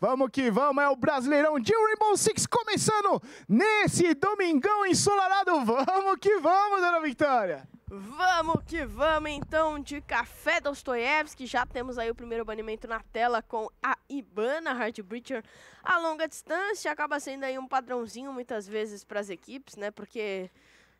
Vamos que vamos, é o Brasileirão de Rainbow Six começando nesse domingão ensolarado. Vamos que vamos, dona Vitória. Vamos que vamos então de Café Dostoiévski. Já temos aí o primeiro banimento na tela com a Ibana Hardbreacher. A longa distância acaba sendo aí um padrãozinho muitas vezes para as equipes, né? Porque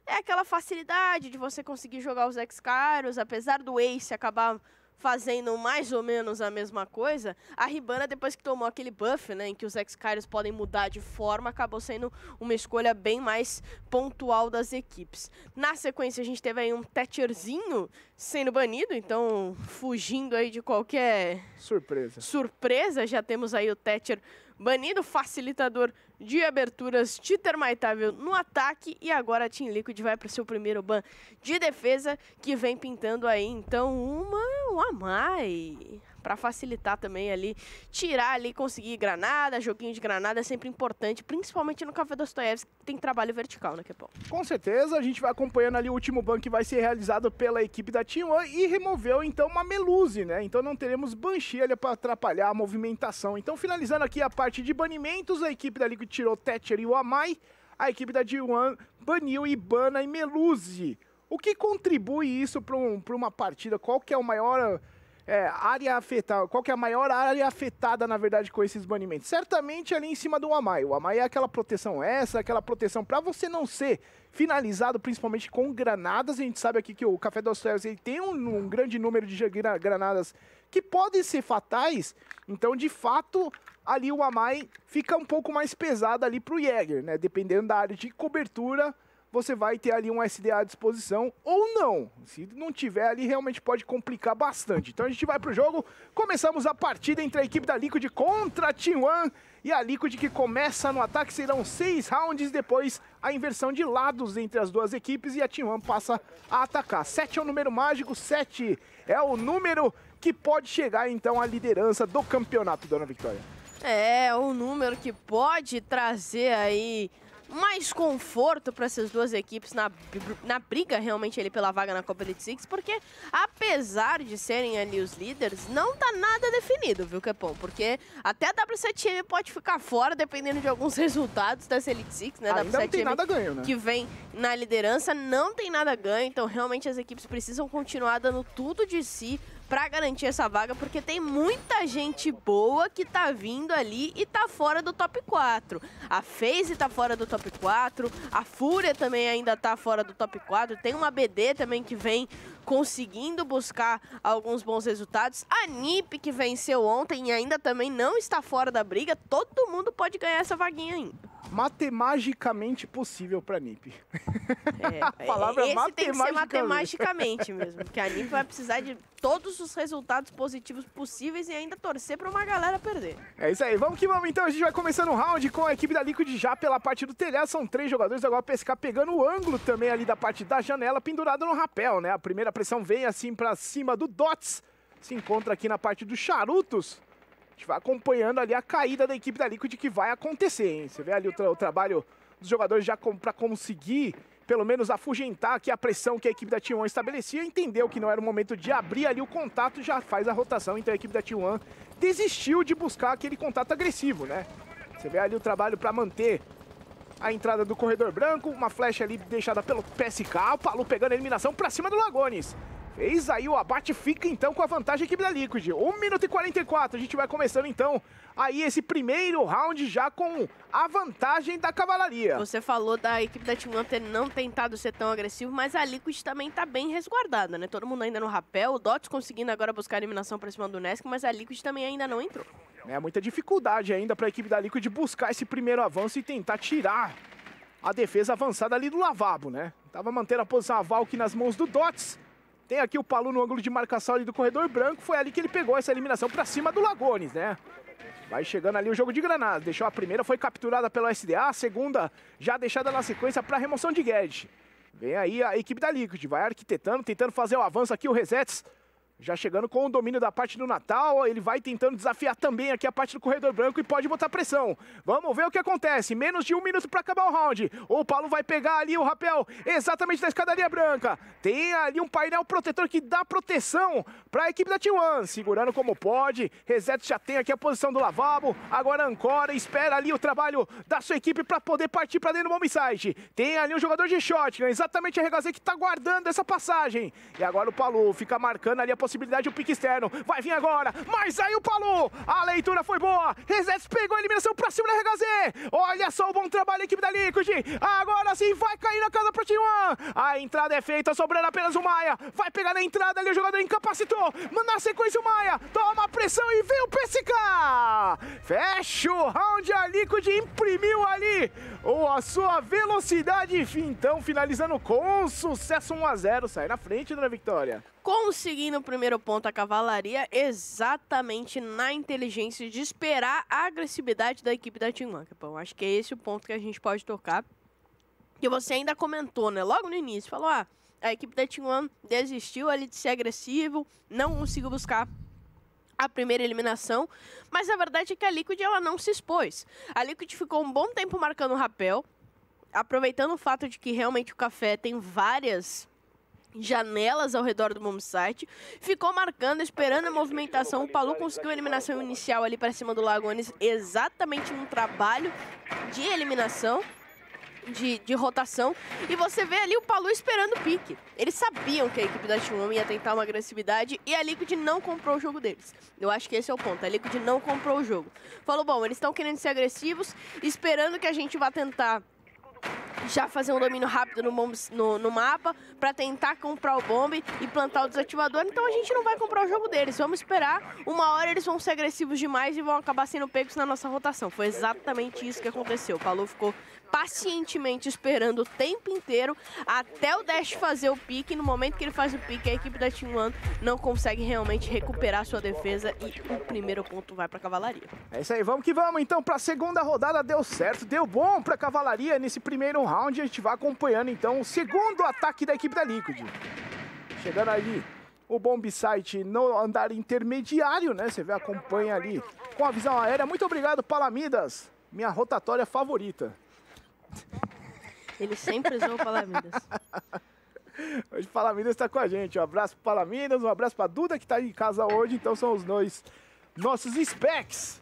é aquela facilidade de você conseguir jogar os ex caros, apesar do Ace acabar fazendo mais ou menos a mesma coisa, a Ribana, depois que tomou aquele buff, né, em que os Excarios podem mudar de forma, acabou sendo uma escolha bem mais pontual das equipes. Na sequência, a gente teve aí um Tetcherzinho sendo banido, então fugindo aí de qualquer... Surpresa. Surpresa, já temos aí o Thatcher banido facilitador de aberturas Titer Maitável no ataque e agora a Team Liquid vai para o seu primeiro ban de defesa que vem pintando aí então uma uma a mais para facilitar também ali, tirar ali, conseguir granada, joguinho de granada é sempre importante, principalmente no Café Dostoiévski, que tem trabalho vertical, né, Kepão? Com certeza, a gente vai acompanhando ali o último ban que vai ser realizado pela equipe da Team One e removeu então uma Meluze, né? Então não teremos Banshee para atrapalhar a movimentação. Então finalizando aqui a parte de banimentos, a equipe da Liquid tirou Thatcher e o Amai, a equipe da G1 baniu Ibana e meluze O que contribui isso para um, uma partida? Qual que é o maior é, área afetada, qual que é a maior área afetada, na verdade, com esses banimentos? Certamente ali em cima do Amai. O Amai é aquela proteção essa, aquela proteção para você não ser finalizado, principalmente com granadas. A gente sabe aqui que o Café dos Céus ele tem um, um grande número de granadas que podem ser fatais. Então, de fato, ali o Amai fica um pouco mais pesado ali pro Jäger, né? Dependendo da área de cobertura você vai ter ali um SDA à disposição ou não. Se não tiver ali, realmente pode complicar bastante. Então a gente vai pro jogo. Começamos a partida entre a equipe da Liquid contra a Team One e a Liquid que começa no ataque. Serão seis rounds depois a inversão de lados entre as duas equipes e a Team One passa a atacar. Sete é o número mágico, sete é o número que pode chegar então à liderança do campeonato, Dona Victoria. É, um número que pode trazer aí mais conforto para essas duas equipes na, na briga realmente ali pela vaga na Copa Elite Six, porque apesar de serem ali os líderes, não tá nada definido, viu, Capão? Porque até a W7M pode ficar fora dependendo de alguns resultados dessa Elite Six, né? Ainda W7M nada ganho, né? que vem na liderança, não tem nada ganho, então realmente as equipes precisam continuar dando tudo de si para garantir essa vaga, porque tem muita gente boa que tá vindo ali e tá fora do top 4. A FaZe tá fora do top 4, a Fúria também ainda tá fora do top 4, tem uma BD também que vem conseguindo buscar alguns bons resultados. A NiP que venceu ontem e ainda também não está fora da briga, todo mundo pode ganhar essa vaguinha ainda matematicamente possível para NIP. É, a palavra esse matemagicamente. tem que ser matematicamente mesmo, porque a NIP vai precisar de todos os resultados positivos possíveis e ainda torcer para uma galera perder. É isso aí, vamos que vamos então, a gente vai começando o round com a equipe da Liquid já pela parte do telhado, são três jogadores, agora o pegando o ângulo também ali da parte da janela, pendurado no rapel, né? A primeira pressão vem assim para cima do Dots, se encontra aqui na parte dos charutos, gente vai acompanhando ali a caída da equipe da Liquid que vai acontecer, hein? Você vê ali o, tra o trabalho dos jogadores já com para conseguir, pelo menos, afugentar aqui a pressão que a equipe da T1 estabelecia, entendeu que não era o momento de abrir ali o contato, já faz a rotação, então a equipe da T1 desistiu de buscar aquele contato agressivo, né? Você vê ali o trabalho para manter a entrada do corredor branco, uma flecha ali deixada pelo PSK, o Palu pegando a eliminação para cima do Lagones. Eis aí o abate fica então com a vantagem da equipe da Liquid. 1 minuto e 44, a gente vai começando então aí esse primeiro round já com a vantagem da cavalaria. Você falou da equipe da Team ter não tentado ser tão agressivo, mas a Liquid também tá bem resguardada, né? Todo mundo ainda no rapel, o Dots conseguindo agora buscar a eliminação para cima do Nesk, mas a Liquid também ainda não entrou. É muita dificuldade ainda para a equipe da Liquid buscar esse primeiro avanço e tentar tirar a defesa avançada ali do Lavabo, né? Tava mantendo a posição a aqui nas mãos do Dots. Tem aqui o Palu no ângulo de marcação ali do corredor branco. Foi ali que ele pegou essa eliminação para cima do Lagones, né? Vai chegando ali o jogo de granadas. Deixou a primeira, foi capturada pelo SDA. A segunda já deixada na sequência para remoção de Guedes. Vem aí a equipe da Liquid. Vai arquitetando, tentando fazer o avanço aqui. O Resets já chegando com o domínio da parte do Natal, ele vai tentando desafiar também aqui a parte do corredor branco e pode botar pressão. Vamos ver o que acontece. Menos de um minuto para acabar o round. O Paulo vai pegar ali o rapel exatamente na escadaria branca. Tem ali um painel protetor que dá proteção para a equipe da T1. Segurando como pode. Reset já tem aqui a posição do Lavabo. Agora Ancora espera ali o trabalho da sua equipe para poder partir para dentro do bomb site. Tem ali um jogador de shotgun, exatamente a Regazê que está guardando essa passagem. E agora o Paulo fica marcando ali a posição possibilidade o pique externo. Vai vir agora, mas aí o Palu. A leitura foi boa. Reset pegou a eliminação pra cima da RHZ. Olha só o bom trabalho da equipe da Liquid. Agora sim vai cair na casa pro T1. A entrada é feita, sobrando apenas o Maia. Vai pegar na entrada ali, o jogador incapacitou. a sequência o Maia. Toma pressão e vem o PSK. Fecha o round a Liquid imprimiu ali ou a sua velocidade. Então, finalizando com sucesso 1 a 0 sai na frente, dona Vitória. Conseguindo o primeiro ponto, a cavalaria exatamente na inteligência de esperar a agressividade da equipe da Team Mancapão. Acho que é esse o ponto que a gente pode tocar. Que você ainda comentou, né? Logo no início, falou: ah, a equipe da Team One desistiu ali de ser agressivo, não conseguiu buscar a primeira eliminação, mas a verdade é que a Liquid ela não se expôs. A Liquid ficou um bom tempo marcando o rapel, aproveitando o fato de que realmente o café tem várias janelas ao redor do bomb site, ficou marcando, esperando a movimentação. O Palu conseguiu a eliminação inicial ali para cima do Lagones, exatamente num trabalho de eliminação de, de rotação. E você vê ali o Palu esperando o pique. Eles sabiam que a equipe da T1 ia tentar uma agressividade e a Liquid não comprou o jogo deles. Eu acho que esse é o ponto. A Liquid não comprou o jogo. Falou, bom, eles estão querendo ser agressivos, esperando que a gente vá tentar já fazer um domínio rápido no, no, no mapa para tentar comprar o bombe e plantar o desativador. Então a gente não vai comprar o jogo deles. Vamos esperar. Uma hora eles vão ser agressivos demais e vão acabar sendo pegos na nossa rotação. Foi exatamente isso que aconteceu. O Palu ficou pacientemente esperando o tempo inteiro até o Dash fazer o pique. No momento que ele faz o pique, a equipe da Team One não consegue realmente recuperar sua defesa e o primeiro ponto vai para a Cavalaria. É isso aí, vamos que vamos então para a segunda rodada. Deu certo, deu bom para a Cavalaria nesse primeiro round. A gente vai acompanhando então o segundo ataque da equipe da Liquid. Chegando ali o Bombsite no andar intermediário, né? Você vê, acompanha ali com a visão aérea. Muito obrigado, Palamidas, minha rotatória favorita. Ele sempre usou o Palamidas. Hoje o Palamidas está com a gente. Um abraço para Palamidas, um abraço para Duda que está em casa hoje. Então são os dois nossos specs.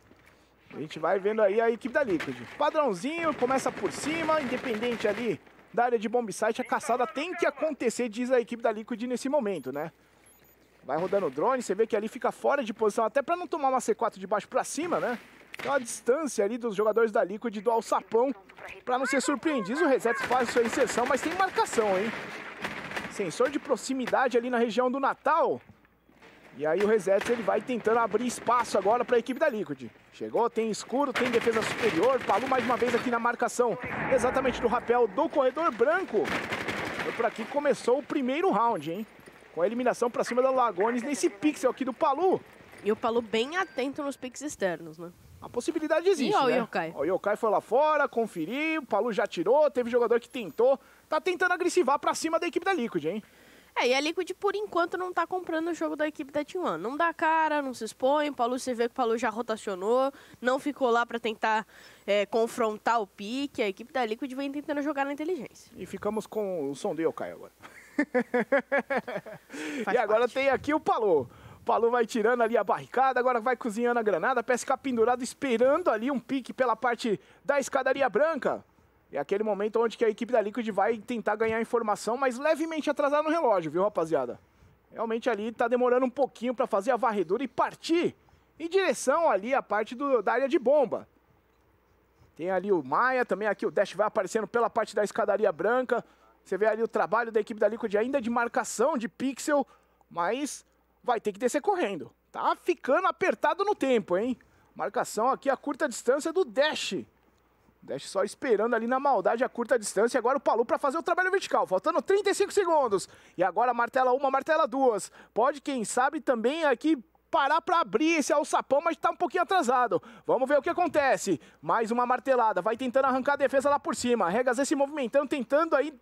A gente vai vendo aí a equipe da Liquid. Padrãozinho, começa por cima, independente ali da área de bomb site. A caçada tem que acontecer, diz a equipe da Liquid nesse momento, né? Vai rodando o drone, você vê que ali fica fora de posição, até para não tomar uma C4 de baixo para cima, né? a distância ali dos jogadores da Liquid do alçapão. Para não ser surpreendido, o Resets faz sua inserção, mas tem marcação, hein? Sensor de proximidade ali na região do Natal. E aí o Resets ele vai tentando abrir espaço agora para a equipe da Liquid. Chegou, tem escuro, tem defesa superior. Palu mais uma vez aqui na marcação, exatamente no rapel do corredor branco. Foi por aqui que começou o primeiro round, hein? Com a eliminação para cima da Lagones nesse pixel aqui do Palu. E o Palu bem atento nos pixels externos, né? A possibilidade existe. E né? o Yokai. O Yokai foi lá fora, conferiu, o Palu já tirou, teve jogador que tentou. Tá tentando agressivar para cima da equipe da Liquid, hein? É, e a Liquid por enquanto não tá comprando o jogo da equipe da Team One. Não dá cara, não se expõe. O Paulo, você vê que o Paulo já rotacionou, não ficou lá para tentar é, confrontar o pique. A equipe da Liquid vem tentando jogar na inteligência. E ficamos com o som do Yokai agora. e agora parte. tem aqui o Paulo. Palu vai tirando ali a barricada, agora vai cozinhando a granada. PSK tá pendurado, esperando ali um pique pela parte da escadaria branca. É aquele momento onde que a equipe da Liquid vai tentar ganhar informação, mas levemente atrasado no relógio, viu, rapaziada? Realmente ali tá demorando um pouquinho para fazer a varredura e partir em direção ali à parte do, da área de bomba. Tem ali o Maia, também aqui o Dash vai aparecendo pela parte da escadaria branca. Você vê ali o trabalho da equipe da Liquid ainda de marcação de pixel, mas vai ter que descer correndo. Tá ficando apertado no tempo, hein? Marcação aqui a curta distância do Dash. Dash só esperando ali na maldade a curta distância. Agora o Palu para fazer o trabalho vertical. Faltando 35 segundos. E agora martela uma, martela duas. Pode, quem sabe, também aqui parar para abrir esse alçapão, mas está um pouquinho atrasado. Vamos ver o que acontece. Mais uma martelada. Vai tentando arrancar a defesa lá por cima. Regas se movimentando, tentando aí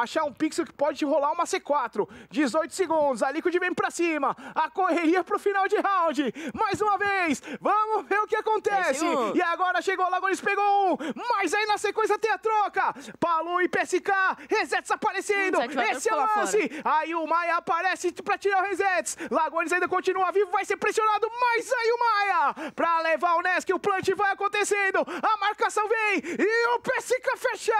achar um pixel que pode rolar uma C4. 18 segundos, a Liquid vem pra cima, a correria pro final de round. Mais uma vez, vamos ver o que acontece. E agora chegou o Lagones, pegou um, mas aí na sequência tem a troca. Palu e PSK, Resets aparecendo, hum, esse é o lance. Aí o Maia aparece pra tirar o Resets. Lagones ainda continua vivo, vai ser pressionado, mas aí o Maia pra levar o Nesk, o plant vai acontecendo, a marcação vem e o PSK fecha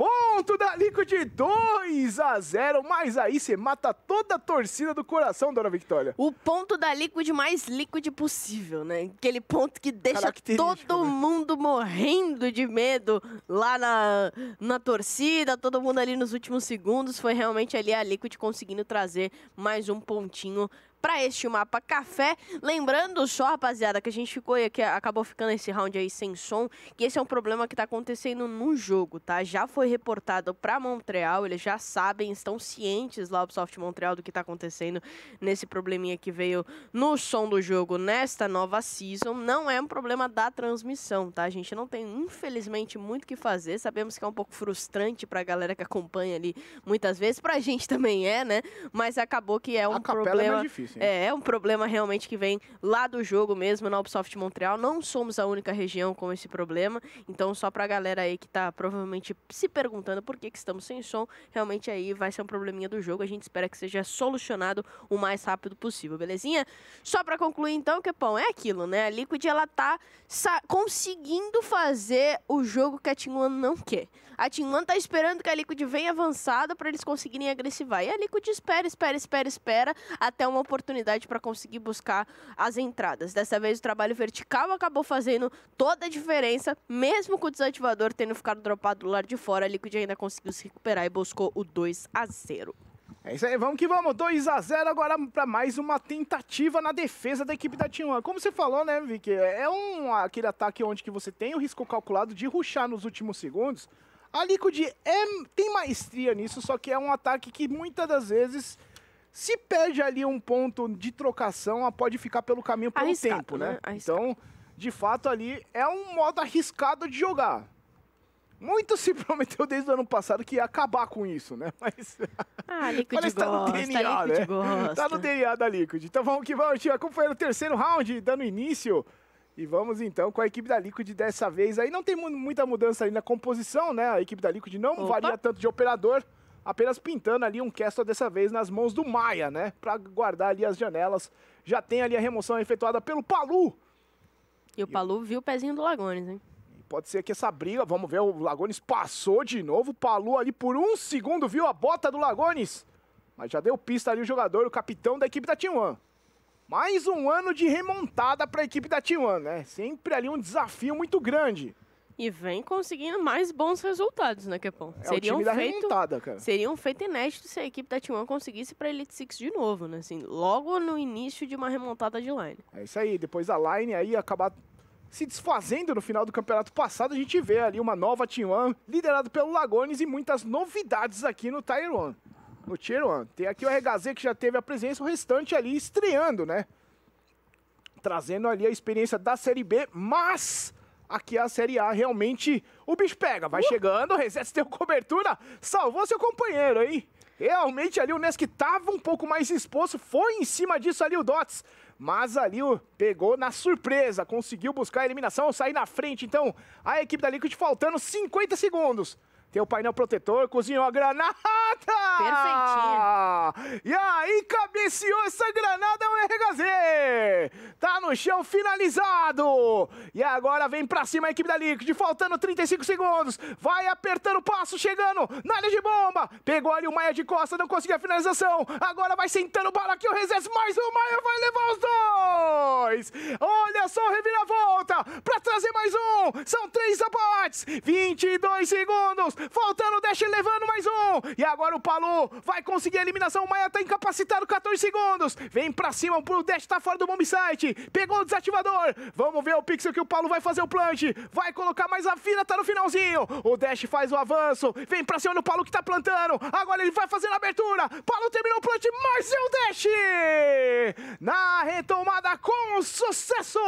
ponto da Lico de 2 a 0. Mas aí você mata toda a torcida do coração, dona Victoria. O ponto da Liquid mais líquido possível, né? Aquele ponto que deixa todo né? mundo morrendo de medo lá na, na torcida, todo mundo ali nos últimos segundos. Foi realmente ali a Liquid conseguindo trazer mais um pontinho para este mapa café. Lembrando só, rapaziada, que a gente ficou aqui acabou ficando esse round aí sem som, que esse é um problema que tá acontecendo no jogo, tá? Já foi reportado para Montreal, eles já sabem, estão cientes lá Ubisoft Montreal do que tá acontecendo nesse probleminha que veio no som do jogo nesta nova season. Não é um problema da transmissão, tá? A gente não tem, infelizmente, muito o que fazer. Sabemos que é um pouco frustrante pra galera que acompanha ali muitas vezes, pra gente também é, né? Mas acabou que é um é problema é sim. É, é um problema realmente que vem lá do jogo mesmo, na Ubisoft Montreal. Não somos a única região com esse problema. Então, só pra galera aí que tá provavelmente se perguntando por que, que estamos sem som, realmente aí vai ser um probleminha do jogo. A gente espera que seja solucionado o mais rápido possível, belezinha? Só pra concluir então, pão é aquilo, né? A Liquid, ela tá conseguindo fazer o jogo que a Team One não quer. A Team One tá esperando que a Liquid venha avançada para eles conseguirem agressivar. E a Liquid espera, espera, espera, espera, até uma oportunidade oportunidade para conseguir buscar as entradas. Dessa vez o trabalho vertical acabou fazendo toda a diferença, mesmo com o desativador tendo ficado dropado do lado de fora, a Liquid ainda conseguiu se recuperar e buscou o 2 a 0. É isso aí, vamos que vamos. 2 a 0 agora para mais uma tentativa na defesa da equipe da T1. Como você falou, né, Vicky? É um, aquele ataque onde que você tem o risco calculado de ruxar nos últimos segundos. A Liquid é, tem maestria nisso, só que é um ataque que muitas das vezes se perde ali um ponto de trocação, ela pode ficar pelo caminho pelo Arriscado, tempo, né? né? Então, de fato, ali é um modo arriscado de jogar. Muito se prometeu desde o ano passado que ia acabar com isso, né? Mas. Ah, Liquid parece gosta, tá no DNA, né? Gosta. Tá no DNA da Liquid. Então vamos que vamos, tio. Acompanhando o terceiro round, dando início. E vamos então com a equipe da Liquid dessa vez. Aí não tem muita mudança ali na composição, né? A equipe da Liquid não Opa. varia tanto de operador apenas pintando ali um castle dessa vez nas mãos do Maia, né? Para guardar ali as janelas. Já tem ali a remoção efetuada pelo Palu. E o Palu viu o pezinho do Lagones, hein? Pode ser que essa briga, vamos ver, o Lagones passou de novo, o Palu ali por um segundo viu a bota do Lagones. Mas já deu pista ali o jogador, o capitão da equipe da t One. Mais um ano de remontada para a equipe da t One, né? Sempre ali um desafio muito grande e vem conseguindo mais bons resultados, né, Kepão? É seriam feito, cara. Seriam feito inédito se a equipe da T1 conseguisse para Elite Six de novo, né? Assim, logo no início de uma remontada de line. É isso aí, depois a line aí acabar se desfazendo no final do campeonato passado, a gente vê ali uma nova Team One, liderada pelo Lagones e muitas novidades aqui no Tier 1. No Tier 1. Tem aqui o RHZ que já teve a presença, o restante ali estreando, né? Trazendo ali a experiência da Série B, mas aqui a Série A realmente o bicho pega. Vai uh! chegando, reset deu cobertura, salvou seu companheiro, hein? Realmente ali o Nesk estava um pouco mais exposto, foi em cima disso ali o Dots. Mas ali o pegou na surpresa, conseguiu buscar a eliminação, sair na frente. Então, a equipe da Liquid faltando 50 segundos. Tem o painel protetor, cozinhou a granada! Perfeitinho! E aí, cabeceou essa granada, o RHZ! Tá no chão, finalizado! E agora vem pra cima a equipe da Liquid, faltando 35 segundos. Vai apertando o passo, chegando na área de bomba. Pegou ali o Maia de costa, não conseguiu a finalização. Agora vai sentando bala aqui, o Rezes mais um Maia vai levar os dois! Olha só, reviravolta! Pra trazer mais um! São três abates! 22 segundos! Faltando, o Dash levando mais um. E agora o Palu vai conseguir a eliminação. O Maia tá incapacitado, 14 segundos. Vem pra cima, o Dash tá fora do bomb site. Pegou o desativador. Vamos ver o pixel que o Paulo vai fazer o plant. Vai colocar mais a fina, tá no finalzinho. O Dash faz o avanço. Vem pra cima do Paulo que tá plantando. Agora ele vai fazer a abertura. Paulo terminou o plant, mas é o Dash. Na retomada com sucesso.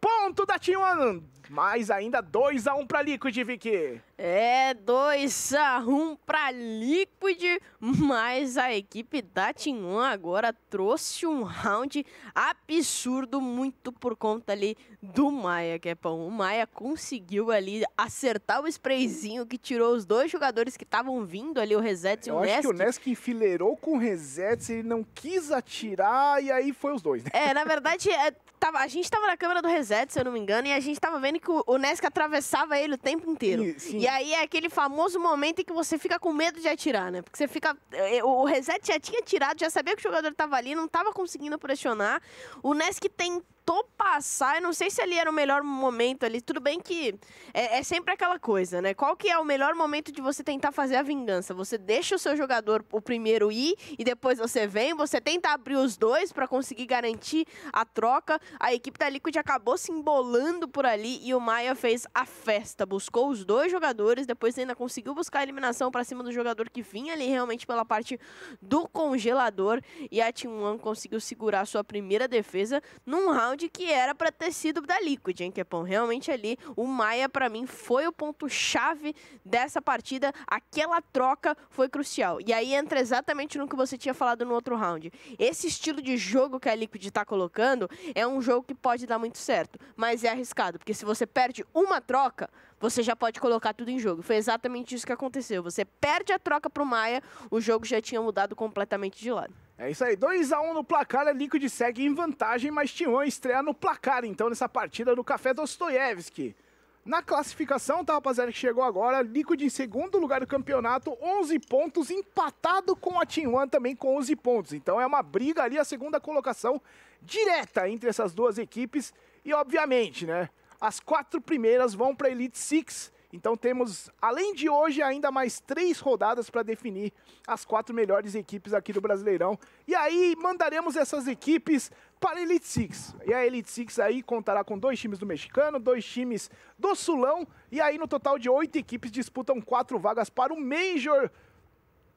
Ponto da Team One. Mas ainda 2x1 um para Liquid, Vicky. É, 2x1 um para Liquid, mas a equipe da Team One agora trouxe um round absurdo, muito por conta ali do Maia, que é pão. O Maia conseguiu ali acertar o sprayzinho que tirou os dois jogadores que estavam vindo ali, o Reset e o Nesk. Eu acho que o Nesk enfileirou com o Reset, ele não quis atirar e aí foi os dois, né? É, na verdade, é, tava, a gente tava na câmera do Reset, se eu não me engano, e a gente tava vendo que o, o Nesk atravessava ele o tempo inteiro. Sim, sim. E aí é aquele famoso momento em que você fica com medo de atirar, né? Porque você fica... É, o, Reset já tinha tirado, já sabia que o jogador tava ali, não tava conseguindo pressionar. O Nesk tentou tentou passar, eu não sei se ali era o melhor momento ali. Tudo bem que é, é, sempre aquela coisa, né? Qual que é o melhor momento de você tentar fazer a vingança? Você deixa o seu jogador o primeiro ir e depois você vem, você tenta abrir os dois para conseguir garantir a troca. A equipe da Liquid acabou se embolando por ali e o Maia fez a festa, buscou os dois jogadores, depois ainda conseguiu buscar a eliminação para cima do jogador que vinha ali realmente pela parte do congelador e a Team One conseguiu segurar sua primeira defesa num round de que era para ter sido da Liquid, hein, Kepão? É Realmente ali, o Maia, para mim, foi o ponto-chave dessa partida. Aquela troca foi crucial. E aí entra exatamente no que você tinha falado no outro round. Esse estilo de jogo que a Liquid está colocando é um jogo que pode dar muito certo, mas é arriscado, porque se você perde uma troca, você já pode colocar tudo em jogo. Foi exatamente isso que aconteceu. Você perde a troca para o Maia, o jogo já tinha mudado completamente de lado. É isso aí, 2x1 um no placar, a é Liquid segue em vantagem, mas Timon é estreia no placar, então, nessa partida do Café Dostoiévski. Na classificação, tá, rapaziada, que chegou agora, Liquid em segundo lugar do campeonato, 11 pontos, empatado com a Team One também com 11 pontos. Então é uma briga ali, a segunda colocação direta entre essas duas equipes. E, obviamente, né, as quatro primeiras vão para Elite Six, então temos, além de hoje, ainda mais três rodadas para definir as quatro melhores equipes aqui do Brasileirão. E aí mandaremos essas equipes para a Elite Six. E a Elite Six aí contará com dois times do mexicano, dois times do Sulão. E aí no total de oito equipes disputam quatro vagas para o Major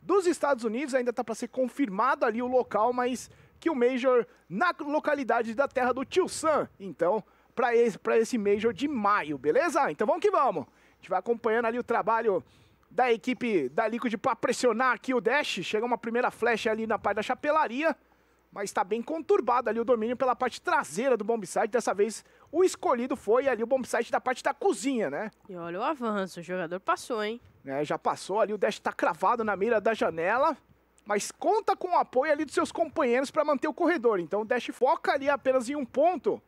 dos Estados Unidos. Ainda está para ser confirmado ali o local, mas que o Major na localidade da terra do Tio Sam. Então, para esse, esse Major de maio, beleza? Então vamos que vamos! gente vai acompanhando ali o trabalho da equipe da Liquid para pressionar aqui o Dash. Chega uma primeira flecha ali na parte da chapelaria, mas está bem conturbado ali o domínio pela parte traseira do bombsite. Dessa vez, o escolhido foi ali o bombsite da parte da cozinha, né? E olha o avanço, o jogador passou, hein? É, já passou ali, o Dash está cravado na mira da janela mas conta com o apoio ali dos seus companheiros para manter o corredor. Então o Dash foca ali apenas em um ponto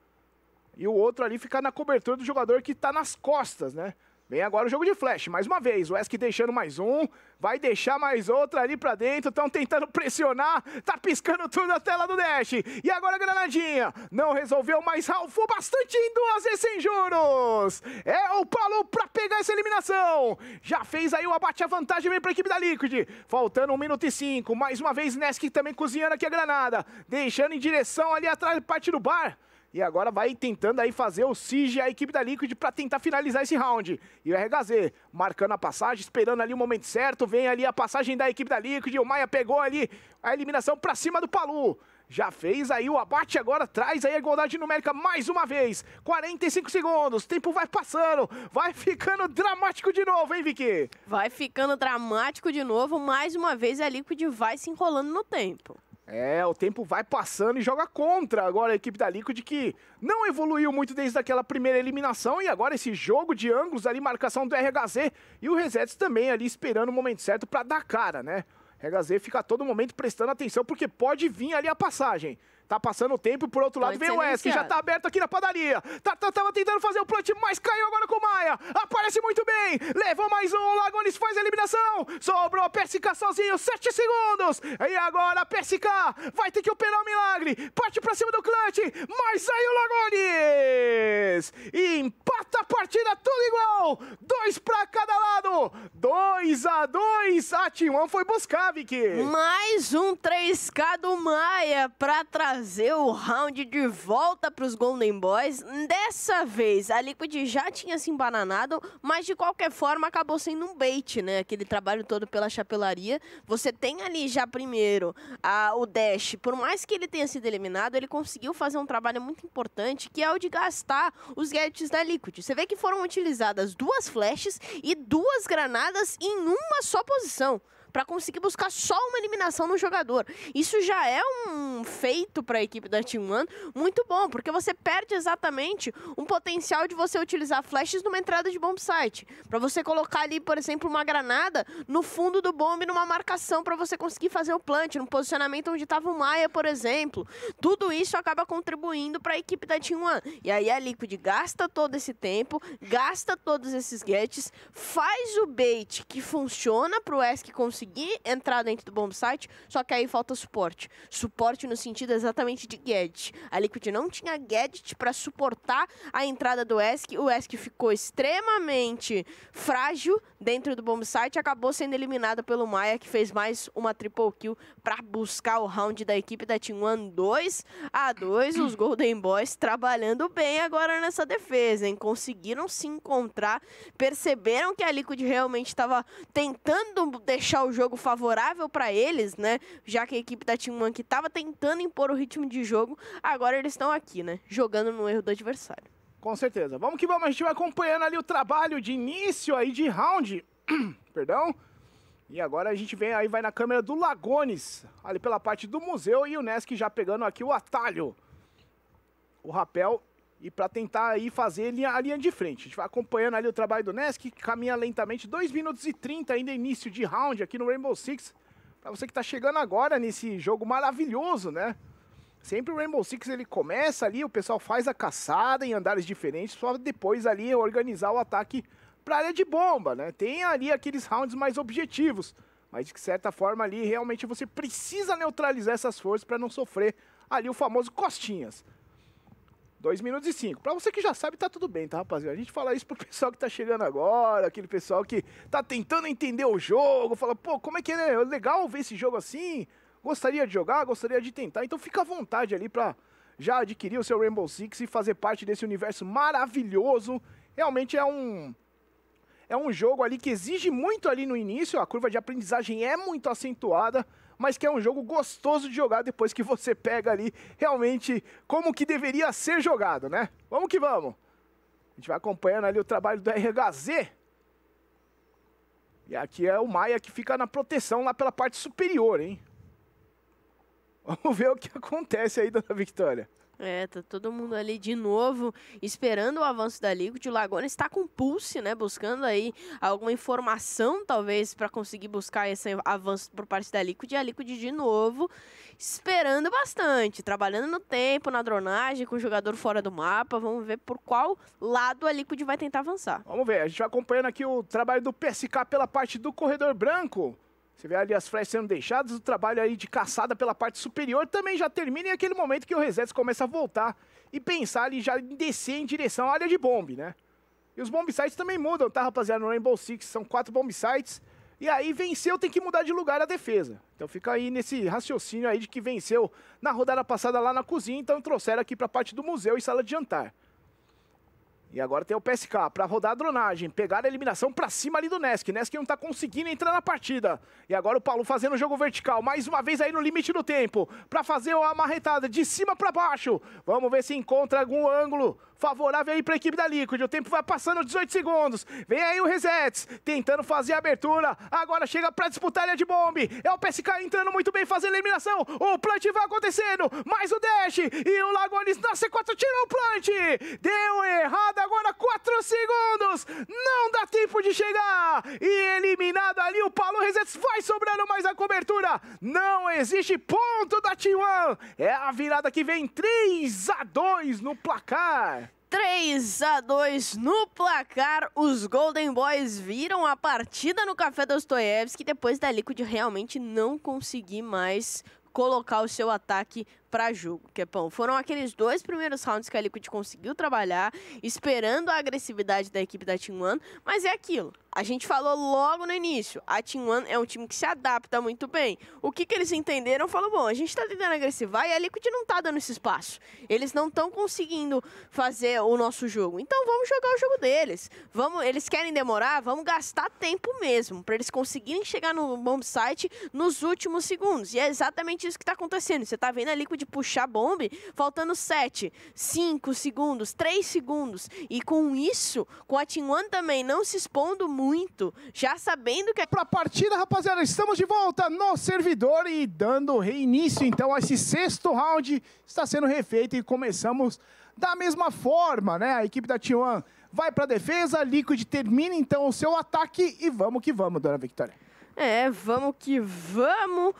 e o outro ali fica na cobertura do jogador que está nas costas, né? Vem agora o jogo de flash, mais uma vez, o Esk deixando mais um, vai deixar mais outra ali pra dentro, estão tentando pressionar, tá piscando tudo na tela do Dash. E agora a Granadinha, não resolveu, mas Ralfou bastante em duas e sem juros. É o Paulo pra pegar essa eliminação, já fez aí o abate a vantagem, vem pra equipe da Liquid, faltando um minuto e cinco, mais uma vez Nesk também cozinhando aqui a granada, deixando em direção ali atrás, parte do bar, e agora vai tentando aí fazer o Sige a equipe da Liquid para tentar finalizar esse round. E o RHZ marcando a passagem, esperando ali o momento certo. Vem ali a passagem da equipe da Liquid. O Maia pegou ali a eliminação para cima do Palu. Já fez aí o abate agora, traz aí a igualdade numérica mais uma vez. 45 segundos, tempo vai passando, vai ficando dramático de novo, hein, Vicky? Vai ficando dramático de novo, mais uma vez a Liquid vai se enrolando no tempo. É, o tempo vai passando e joga contra agora a equipe da Liquid que não evoluiu muito desde aquela primeira eliminação e agora esse jogo de ângulos ali, marcação do RHZ e o Resets também ali esperando o momento certo para dar cara, né? RHZ fica a todo momento prestando atenção porque pode vir ali a passagem. Tá passando o tempo, por outro lado Pode vem o Wesley, já tá aberto aqui na padaria. Tata tá, tá, tava tentando fazer o plant, mas caiu agora com o Maia. Aparece muito bem, levou mais um, o Lagones faz a eliminação. Sobrou a PSK sozinho, 7 segundos. E agora a PSK vai ter que operar o um milagre. Parte pra cima do clutch, mas aí o Lagones. E empata a partida, tudo igual. Dois pra cada lado, 2 a 2 A ah, Timão foi buscar, Vicky. Mais um 3K do Maia pra trazer trazer o round de volta para os Golden Boys. Dessa vez, a Liquid já tinha se embananado, mas de qualquer forma acabou sendo um bait, né? Aquele trabalho todo pela chapelaria. Você tem ali já primeiro a, o Dash, por mais que ele tenha sido eliminado, ele conseguiu fazer um trabalho muito importante, que é o de gastar os gadgets da Liquid. Você vê que foram utilizadas duas flashes e duas granadas em uma só posição para conseguir buscar só uma eliminação no jogador. Isso já é um feito para a equipe da Team One muito bom, porque você perde exatamente um potencial de você utilizar flashes numa entrada de bomb site, para você colocar ali, por exemplo, uma granada no fundo do bomb numa marcação para você conseguir fazer o plant, num posicionamento onde estava o Maia, por exemplo. Tudo isso acaba contribuindo para a equipe da Team One. E aí a Liquid gasta todo esse tempo, gasta todos esses gets faz o bait que funciona para o ESC conseguir conseguir entrar dentro do bomb site, só que aí falta suporte. Suporte no sentido exatamente de gadget. A Liquid não tinha gadget para suportar a entrada do ESC. O ESC ficou extremamente frágil dentro do bomb site, acabou sendo eliminado pelo Maia, que fez mais uma triple kill para buscar o round da equipe da Team One 2 a 2. Os Golden Boys trabalhando bem agora nessa defesa, hein? Conseguiram se encontrar, perceberam que a Liquid realmente estava tentando deixar o jogo favorável para eles, né? Já que a equipe da Team One que estava tentando impor o ritmo de jogo, agora eles estão aqui, né? Jogando no erro do adversário. Com certeza. Vamos que vamos, a gente vai acompanhando ali o trabalho de início aí de round. Perdão. E agora a gente vem aí, vai na câmera do Lagones, ali pela parte do museu, e o Nesk já pegando aqui o atalho. O rapel e para tentar aí fazer a linha, a linha de frente. A gente vai acompanhando ali o trabalho do Nesk, que caminha lentamente, 2 minutos e 30 ainda início de round aqui no Rainbow Six. Para você que está chegando agora nesse jogo maravilhoso, né? Sempre o Rainbow Six ele começa ali, o pessoal faz a caçada em andares diferentes, só depois ali organizar o ataque para área de bomba, né? Tem ali aqueles rounds mais objetivos, mas de certa forma ali realmente você precisa neutralizar essas forças para não sofrer ali o famoso costinhas. 2 minutos e 5. Para você que já sabe, tá tudo bem, tá, rapaziada? A gente fala isso pro pessoal que tá chegando agora, aquele pessoal que tá tentando entender o jogo, fala, pô, como é que é, né? é? Legal ver esse jogo assim? Gostaria de jogar, gostaria de tentar. Então fica à vontade ali pra já adquirir o seu Rainbow Six e fazer parte desse universo maravilhoso. Realmente é um é um jogo ali que exige muito ali no início, a curva de aprendizagem é muito acentuada mas que é um jogo gostoso de jogar depois que você pega ali realmente como que deveria ser jogado, né? Vamos que vamos! A gente vai acompanhando ali o trabalho do RHZ. E aqui é o Maia que fica na proteção lá pela parte superior, hein? Vamos ver o que acontece aí, dona Vitória. É, tá todo mundo ali de novo esperando o avanço da Liga. O Lagona está com pulse, né? Buscando aí alguma informação, talvez, para conseguir buscar esse avanço por parte da Liquid. E a Liquid de novo esperando bastante, trabalhando no tempo, na dronagem, com o jogador fora do mapa. Vamos ver por qual lado a Liquid vai tentar avançar. Vamos ver, a gente vai acompanhando aqui o trabalho do PSK pela parte do corredor branco. Você vê ali as flechas sendo deixadas, o trabalho aí de caçada pela parte superior também já termina em aquele momento que o reset começa a voltar e pensar ali já em descer em direção à área de bombe, né? E os bombsites também mudam, tá, rapaziada? No Rainbow Six são quatro bombsites. E aí venceu, tem que mudar de lugar a defesa. Então fica aí nesse raciocínio aí de que venceu na rodada passada lá na cozinha, então trouxeram aqui para a parte do museu e sala de jantar. E agora tem o PSK para rodar a dronagem, pegar a eliminação para cima ali do Nesk. Nesk não está conseguindo entrar na partida. E agora o Paulo fazendo o jogo vertical, mais uma vez aí no limite do tempo, para fazer a marretada de cima para baixo. Vamos ver se encontra algum ângulo favorável aí para a equipe da Liquid. O tempo vai passando 18 segundos. Vem aí o Resets, tentando fazer a abertura. Agora chega para disputar a é linha de bomb. É o PSK entrando muito bem, fazendo a eliminação. O plant vai acontecendo, mais o dash. E o Lagones na C4 tira o plant. Deu errado agora, 4 segundos. Não dá tempo de chegar. E eliminado ali o Paulo Resets vai sobrando mais a cobertura. Não existe ponto da T1. É a virada que vem 3 a 2 no placar. 3 a 2 no placar, os Golden Boys viram a partida no Café Dostoiévski depois da Liquid realmente não conseguir mais colocar o seu ataque para jogo, Kepão. É Foram aqueles dois primeiros rounds que a Liquid conseguiu trabalhar, esperando a agressividade da equipe da Team One, mas é aquilo. A gente falou logo no início, a Team One é um time que se adapta muito bem. O que, que eles entenderam? Falou, bom, a gente está tentando agressivar e a Liquid não está dando esse espaço. Eles não estão conseguindo fazer o nosso jogo. Então vamos jogar o jogo deles. Vamos, eles querem demorar? Vamos gastar tempo mesmo, para eles conseguirem chegar no bom site nos últimos segundos. E é exatamente isso que está acontecendo. Você está vendo a Liquid de puxar bombe, faltando 7, 5 segundos, 3 segundos. E com isso, com a Team One também não se expondo muito, já sabendo que... Pra partida, rapaziada, estamos de volta no servidor e dando reinício, então, a esse sexto round está sendo refeito e começamos da mesma forma, né? A equipe da Team One vai pra defesa, Liquid termina, então, o seu ataque e vamos que vamos, dona Victoria. É, vamos que vamos.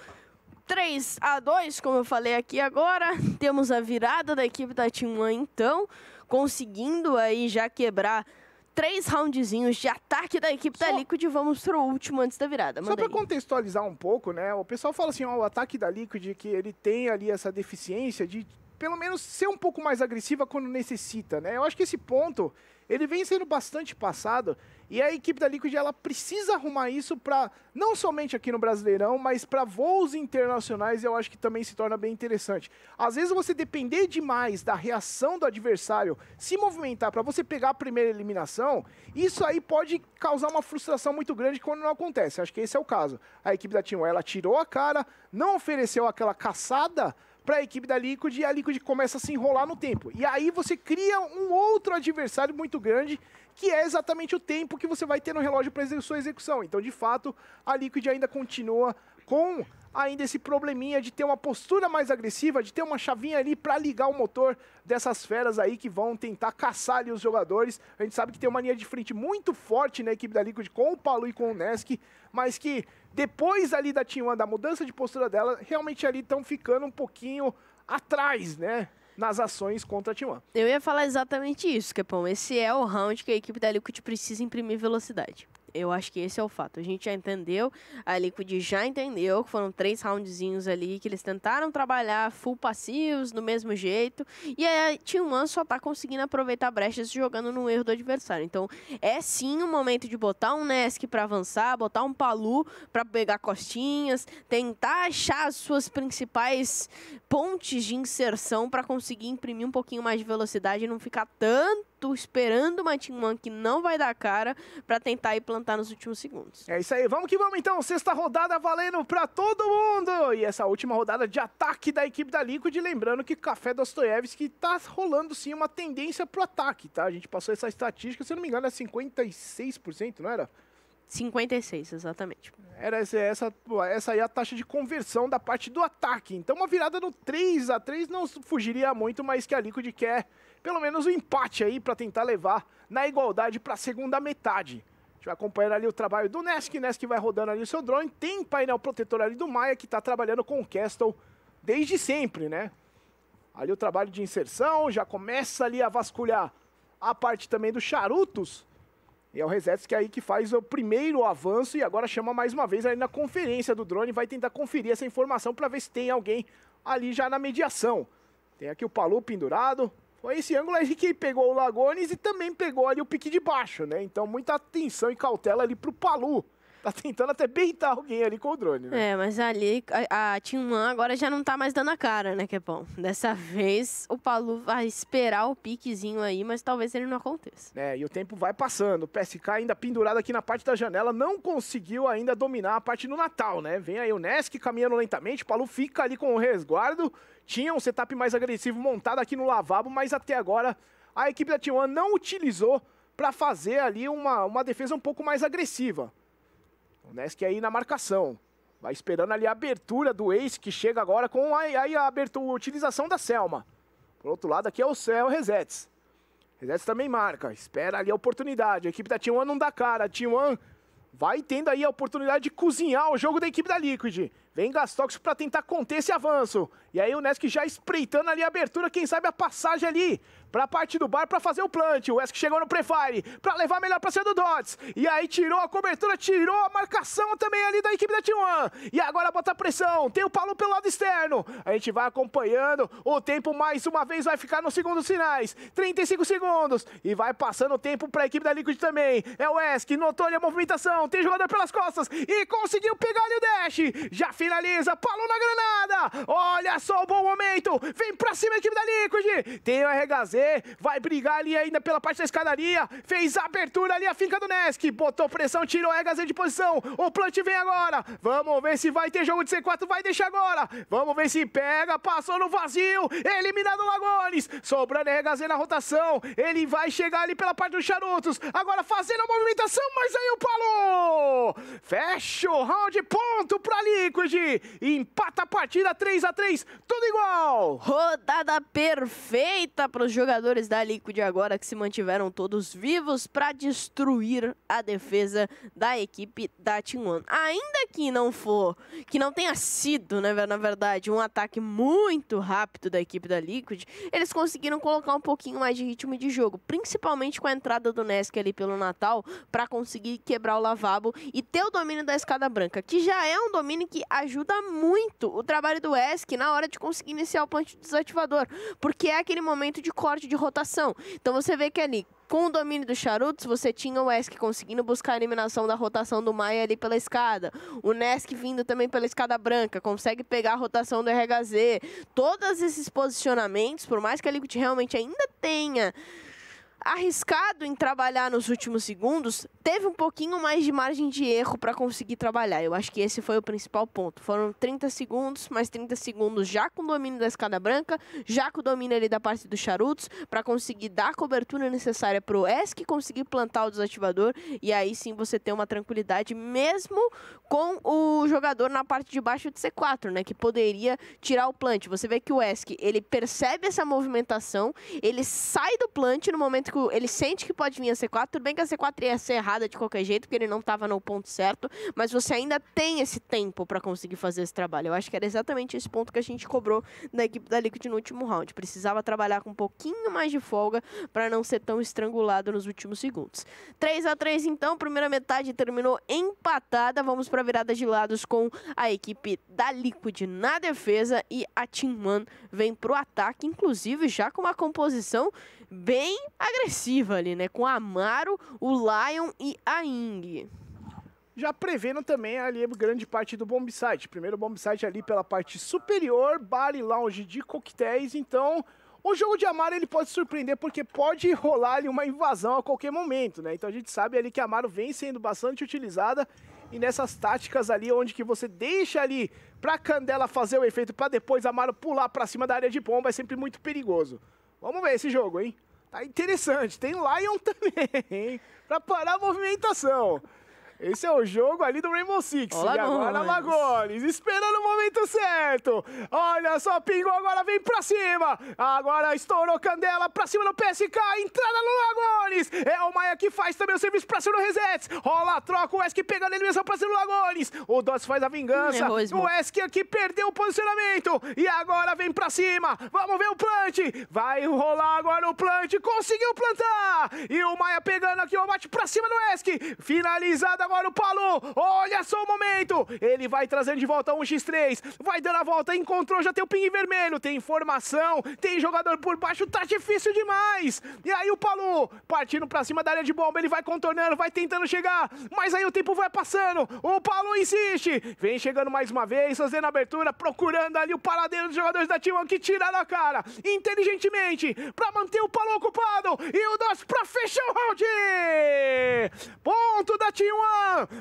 3 a 2, como eu falei aqui agora. Temos a virada da equipe da Timã, então, conseguindo aí já quebrar três roundzinhos de ataque da equipe Só... da Liquid. Vamos pro último antes da virada. Manda Só para contextualizar um pouco, né? O pessoal fala assim, ó, o ataque da Liquid que ele tem ali essa deficiência de pelo menos ser um pouco mais agressiva quando necessita, né? Eu acho que esse ponto ele vem sendo bastante passado e a equipe da Liquid ela precisa arrumar isso para não somente aqui no Brasileirão, mas para voos internacionais, eu acho que também se torna bem interessante. Às vezes você depender demais da reação do adversário se movimentar para você pegar a primeira eliminação, isso aí pode causar uma frustração muito grande quando não acontece. Acho que esse é o caso. A equipe da Team ela tirou a cara, não ofereceu aquela caçada para a equipe da Liquid e a Liquid começa a se enrolar no tempo. E aí você cria um outro adversário muito grande, que é exatamente o tempo que você vai ter no relógio para sua execução. Então, de fato, a Liquid ainda continua com ainda esse probleminha de ter uma postura mais agressiva, de ter uma chavinha ali para ligar o motor dessas feras aí que vão tentar caçar ali os jogadores. A gente sabe que tem uma linha de frente muito forte na equipe da Liquid com o Palu e com o Nesk, mas que depois ali da Team One, da mudança de postura dela, realmente ali estão ficando um pouquinho atrás, né? nas ações contra a T1. Eu ia falar exatamente isso, Capão. Esse é o round que a equipe da Liquid precisa imprimir velocidade. Eu acho que esse é o fato. A gente já entendeu, a Liquid já entendeu que foram três roundzinhos ali que eles tentaram trabalhar full passivos do mesmo jeito. E aí a Team One só tá conseguindo aproveitar brechas jogando no erro do adversário. Então é sim o momento de botar um Nesk para avançar, botar um Palu para pegar costinhas, tentar achar as suas principais pontes de inserção para conseguir imprimir um pouquinho mais de velocidade e não ficar tanto tô esperando uma Team One que não vai dar cara para tentar ir plantar nos últimos segundos. É isso aí, vamos que vamos então, sexta rodada valendo para todo mundo! E essa última rodada de ataque da equipe da Liquid, lembrando que Café Dostoiévski tá rolando sim uma tendência pro ataque, tá? A gente passou essa estatística, se não me engano, é 56%, não era? 56, exatamente. Era essa, essa, essa aí a taxa de conversão da parte do ataque. Então uma virada no 3 a 3 não fugiria muito, mas que a Liquid quer pelo menos um empate aí para tentar levar na igualdade para a segunda metade. A gente vai acompanhando ali o trabalho do Nesk, Nesk vai rodando ali o seu drone, tem painel protetor ali do Maia que está trabalhando com o Castle desde sempre, né? Ali o trabalho de inserção, já começa ali a vasculhar a parte também dos charutos. E é o Resets que é aí que faz o primeiro avanço e agora chama mais uma vez ali na conferência do drone, vai tentar conferir essa informação para ver se tem alguém ali já na mediação. Tem aqui o Palu pendurado, esse ângulo é que pegou o Lagones e também pegou ali o pique de baixo, né? Então muita atenção e cautela ali pro Palu. Tá tentando até beitar alguém ali com o drone, né? É, mas ali a, a Tinman agora já não tá mais dando a cara, né, Kepão? Dessa vez o Palu vai esperar o piquezinho aí, mas talvez ele não aconteça. É, e o tempo vai passando. O PSK ainda pendurado aqui na parte da janela, não conseguiu ainda dominar a parte do Natal, né? Vem aí o Nesk caminhando lentamente, o Palu fica ali com o resguardo tinha um setup mais agressivo montado aqui no lavabo, mas até agora a equipe da T1 não utilizou para fazer ali uma, uma defesa um pouco mais agressiva. O Nesk aí na marcação. Vai esperando ali a abertura do Ace, que chega agora com a, a, a, abertura, utilização da Selma. Por outro lado, aqui é o Céu Resets. Resets também marca, espera ali a oportunidade. A equipe da T1 não dá cara. A T1 vai tendo aí a oportunidade de cozinhar o jogo da equipe da Liquid. Vem Gastox para tentar conter esse avanço. E aí o Nesk já espreitando ali a abertura, quem sabe a passagem ali para a parte do bar para fazer o plant. O Esk chegou no prefire para levar melhor para cima do Dots. E aí tirou a cobertura, tirou a marcação também ali da equipe da T1. E agora bota pressão. Tem o Paulo pelo lado externo. A gente vai acompanhando. O tempo mais uma vez vai ficar nos segundos finais. 35 segundos. E vai passando o tempo para a equipe da Liquid também. É o Esk, notou ali a movimentação. Tem jogador pelas costas e conseguiu pegar ali o dash. Já fez finaliza, Paulo na granada, olha só o bom momento, vem pra cima a equipe da Liquid, tem o RHZ, vai brigar ali ainda pela parte da escadaria, fez a abertura ali, a finca do Nesk, botou pressão, tirou o RHZ de posição, o plant vem agora, vamos ver se vai ter jogo de C4, vai deixar agora, vamos ver se pega, passou no vazio, eliminado o Lagones, sobrando RHZ na rotação, ele vai chegar ali pela parte dos charutos, agora fazendo a movimentação, mas aí o Paulo, fecha o round, ponto pra Liquid, empata a partida 3 a 3 tudo igual! Rodada perfeita para os jogadores da Liquid agora que se mantiveram todos vivos para destruir a defesa da equipe da Team One. Ainda que não for, que não tenha sido, né, na verdade, um ataque muito rápido da equipe da Liquid, eles conseguiram colocar um pouquinho mais de ritmo de jogo, principalmente com a entrada do Nesk ali pelo Natal para conseguir quebrar o lavabo e ter o domínio da escada branca, que já é um domínio que a ajuda muito o trabalho do ESC na hora de conseguir iniciar o punch desativador, porque é aquele momento de corte de rotação. Então você vê que ali, com o domínio dos charutos, você tinha o Esk conseguindo buscar a eliminação da rotação do Maia ali pela escada. O Nesk vindo também pela escada branca, consegue pegar a rotação do RHZ. Todos esses posicionamentos, por mais que a Liquid realmente ainda tenha arriscado em trabalhar nos últimos segundos, teve um pouquinho mais de margem de erro para conseguir trabalhar. Eu acho que esse foi o principal ponto. Foram 30 segundos, mais 30 segundos já com o domínio da escada branca, já com o domínio ali da parte dos charutos, para conseguir dar a cobertura necessária para o ESC, conseguir plantar o desativador e aí sim você ter uma tranquilidade, mesmo com o jogador na parte de baixo de C4, né, que poderia tirar o plant. Você vê que o ESC, ele percebe essa movimentação, ele sai do plant no momento Atlético, ele sente que pode vir a C4. Tudo bem que a C4 ia ser errada de qualquer jeito, porque ele não estava no ponto certo, mas você ainda tem esse tempo para conseguir fazer esse trabalho. Eu acho que era exatamente esse ponto que a gente cobrou da equipe da Liquid no último round. Precisava trabalhar com um pouquinho mais de folga para não ser tão estrangulado nos últimos segundos. 3 a 3 então, primeira metade terminou empatada. Vamos para a virada de lados com a equipe da Liquid na defesa e a Team one vem para o ataque, inclusive já com uma composição bem agressiva ali, né? Com a Amaro, o Lion e a Ing. Já prevendo também ali grande parte do Bombsite. Primeiro Bombsite ali pela parte superior, bar e lounge de coquetéis. Então, o jogo de Amaro ele pode surpreender porque pode rolar ali uma invasão a qualquer momento, né? Então a gente sabe ali que a Amaro vem sendo bastante utilizada e nessas táticas ali onde que você deixa ali pra Candela fazer o efeito para depois Amaro pular para cima da área de bomba é sempre muito perigoso. Vamos ver esse jogo, hein? Tá interessante. Tem Lion também, hein? Pra parar a movimentação. Esse é o jogo ali do Rainbow Six. Olá, e agora Lagones, esperando o momento certo. Olha só, Pingo agora vem pra cima. Agora estourou Candela pra cima do PSK. Entrada no Lagones. É o Maia que faz também o serviço pra cima do Resets. Rola, troca o Esk pegando ele mesmo pra cima do Lagones. O Doss faz a vingança. Hum, o Esk aqui perdeu o posicionamento. E agora vem pra cima. Vamos ver o plant. Vai rolar agora o plant. Conseguiu plantar. E o Maia pegando aqui o bate pra cima do Esk. Finalizado agora Agora o Paulo, olha só o momento. Ele vai trazendo de volta um x3, vai dando a volta, encontrou, já tem o ping vermelho, tem informação, tem jogador por baixo, tá difícil demais. E aí o Paulo partindo pra cima da área de bomba, ele vai contornando, vai tentando chegar, mas aí o tempo vai passando. O Paulo insiste, vem chegando mais uma vez, fazendo abertura, procurando ali o paradeiro dos jogadores da Timão que tiraram a cara, inteligentemente, pra manter o Paulo ocupado. E o Dos pra fechar o round! Ponto da Timão!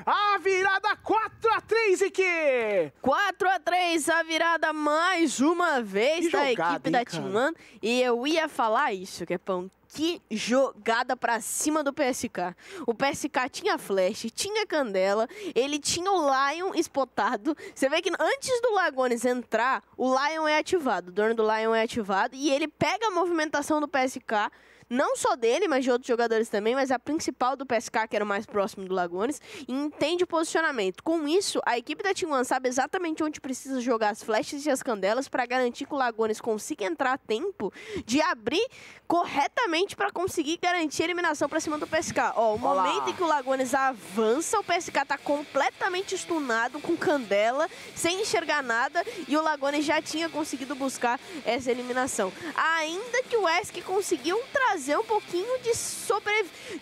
A virada 4 a 3 e que 4 a 3 a virada mais uma vez que da jogada, equipe hein, da Timlan. E eu ia falar isso, Kepão. Que jogada pra cima do PSK. O PSK tinha flash, tinha candela, ele tinha o Lion espotado. Você vê que antes do Lagones entrar, o Lion é ativado, o dono do Lion é ativado, e ele pega a movimentação do PSK não só dele, mas de outros jogadores também, mas a principal do PSK, que era o mais próximo do Lagones, e entende o posicionamento. Com isso, a equipe da Team One sabe exatamente onde precisa jogar as flechas e as candelas para garantir que o Lagones consiga entrar a tempo de abrir corretamente para conseguir garantir a eliminação para cima do PSK. Ó, o Olá. momento em que o Lagones avança, o PSK está completamente stunado com candela, sem enxergar nada, e o Lagones já tinha conseguido buscar essa eliminação. Ainda que o ESC conseguiu trazer trazer um pouquinho de, sobre,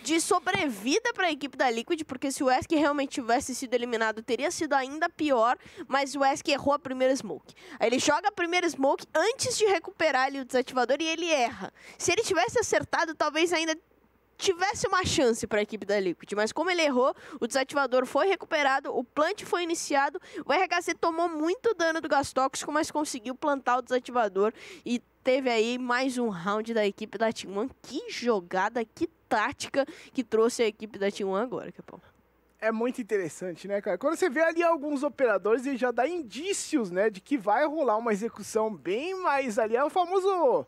de sobrevida para a equipe da Liquid, porque se o Wesk realmente tivesse sido eliminado, teria sido ainda pior, mas o Wesk errou a primeira smoke. Aí ele joga a primeira smoke antes de recuperar ali o desativador e ele erra. Se ele tivesse acertado, talvez ainda tivesse uma chance para a equipe da Liquid, mas como ele errou, o desativador foi recuperado, o plant foi iniciado, o RHC tomou muito dano do gás tóxico, mas conseguiu plantar o desativador e teve aí mais um round da equipe da Team One. Que jogada, que tática que trouxe a equipe da Team One agora, Capão é muito interessante, né, cara? Quando você vê ali alguns operadores, ele já dá indícios, né, de que vai rolar uma execução bem mais ali. É o famoso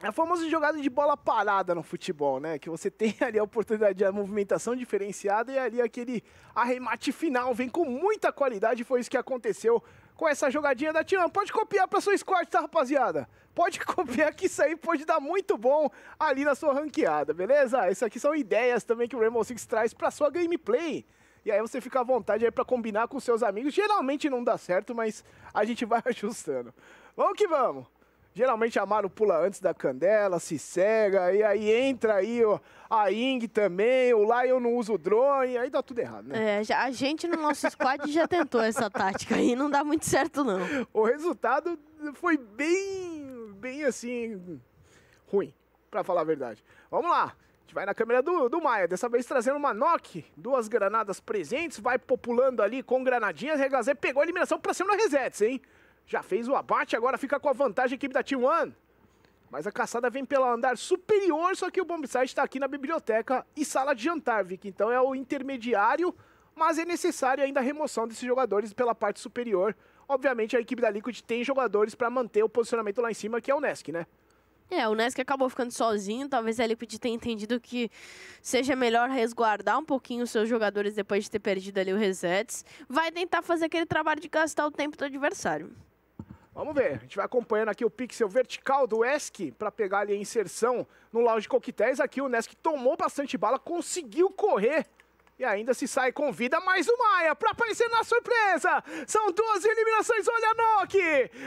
é a famosa jogada de bola parada no futebol, né? Que você tem ali a oportunidade de movimentação diferenciada e ali aquele arremate final vem com muita qualidade. Foi isso que aconteceu com essa jogadinha da Tian. Pode copiar para sua squad, tá, rapaziada? Pode copiar que isso aí pode dar muito bom ali na sua ranqueada, beleza? Isso aqui são ideias também que o Rainbow Six traz para sua gameplay. E aí você fica à vontade aí para combinar com seus amigos. Geralmente não dá certo, mas a gente vai ajustando. Vamos que vamos! Geralmente a Maru pula antes da Candela, se cega, e aí entra aí ó, a Ing também, o lá eu não uso drone, aí dá tudo errado, né? É, já, a gente no nosso squad já tentou essa tática aí, não dá muito certo não. O resultado foi bem, bem assim, ruim, para falar a verdade. Vamos lá, a gente vai na câmera do, do Maia, dessa vez trazendo uma Nock, duas granadas presentes, vai populando ali com granadinhas, Regazé pegou a eliminação pra cima da Resets, hein? Já fez o abate, agora fica com a vantagem a equipe da Team One. Mas a caçada vem pelo andar superior, só que o Bombsite está aqui na biblioteca e sala de jantar, Vic. Então é o intermediário, mas é necessário ainda a remoção desses jogadores pela parte superior. Obviamente a equipe da Liquid tem jogadores para manter o posicionamento lá em cima, que é o Nesk, né? É, o Nesk acabou ficando sozinho, talvez a Liquid tenha entendido que seja melhor resguardar um pouquinho os seus jogadores depois de ter perdido ali o resets. Vai tentar fazer aquele trabalho de gastar o tempo do adversário. Vamos ver, a gente vai acompanhando aqui o pixel vertical do ESC para pegar ali a inserção no lounge coquetéis. Aqui o Nesk tomou bastante bala, conseguiu correr e ainda se sai com vida mais o Maia para aparecer na surpresa. São duas eliminações. Olha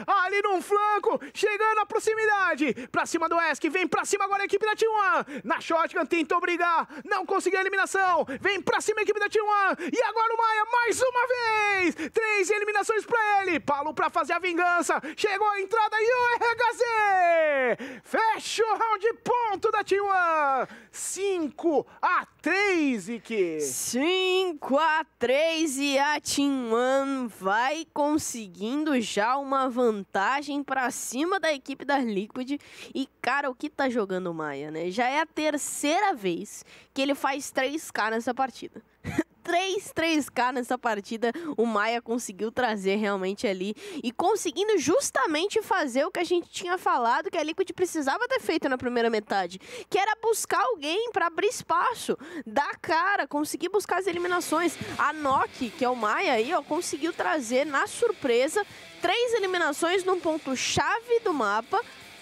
a ali num flanco, chegando à proximidade. Pra cima do Esk, vem pra cima agora a equipe da T1. Na shotgun tentou brigar, não conseguiu a eliminação. Vem pra cima a equipe da T1. E agora o Maia mais uma vez. Três eliminações pra ele. Paulo pra fazer a vingança. Chegou a entrada e o RHZ fecha o round ponto da T1. 5 a 3 e que 5 a 3 e a Team One vai conseguindo já uma vantagem para cima da equipe da Liquid. E cara, o que tá jogando o Maia, né? Já é a terceira vez que ele faz 3K nessa partida. 3 3K nessa partida, o Maia conseguiu trazer realmente ali e conseguindo justamente fazer o que a gente tinha falado que a Liquid precisava ter feito na primeira metade, que era buscar alguém para abrir espaço, dar cara, conseguir buscar as eliminações. A Nok, que é o Maia aí, ó, conseguiu trazer na surpresa três eliminações num ponto chave do mapa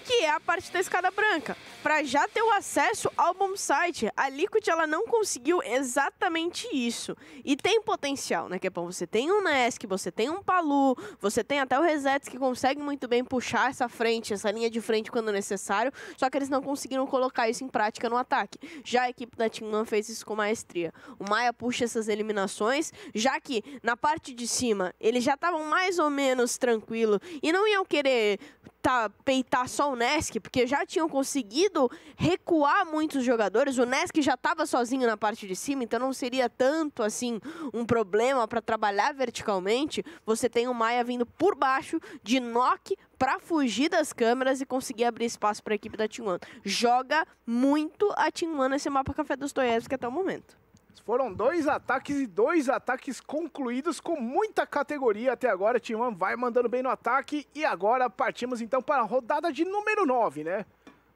que é a parte da escada branca. Para já ter o acesso ao bom site, a Liquid ela não conseguiu exatamente isso. E tem potencial, né, bom Você tem um Nesk, você tem um Palu, você tem até o Resets que consegue muito bem puxar essa frente, essa linha de frente quando necessário, só que eles não conseguiram colocar isso em prática no ataque. Já a equipe da Team One fez isso com maestria. O Maia puxa essas eliminações, já que na parte de cima eles já estavam mais ou menos tranquilo e não iam querer tá, peitar só o Nesk, porque já tinham conseguido recuar muitos jogadores. O Nesk já estava sozinho na parte de cima, então não seria tanto assim um problema para trabalhar verticalmente. Você tem o Maia vindo por baixo de Nock para fugir das câmeras e conseguir abrir espaço para a equipe da Team One. Joga muito a Team One nesse mapa Café dos Dostoiévski até o momento. Foram dois ataques e dois ataques concluídos com muita categoria até agora. Team One vai mandando bem no ataque e agora partimos então para a rodada de número 9, né?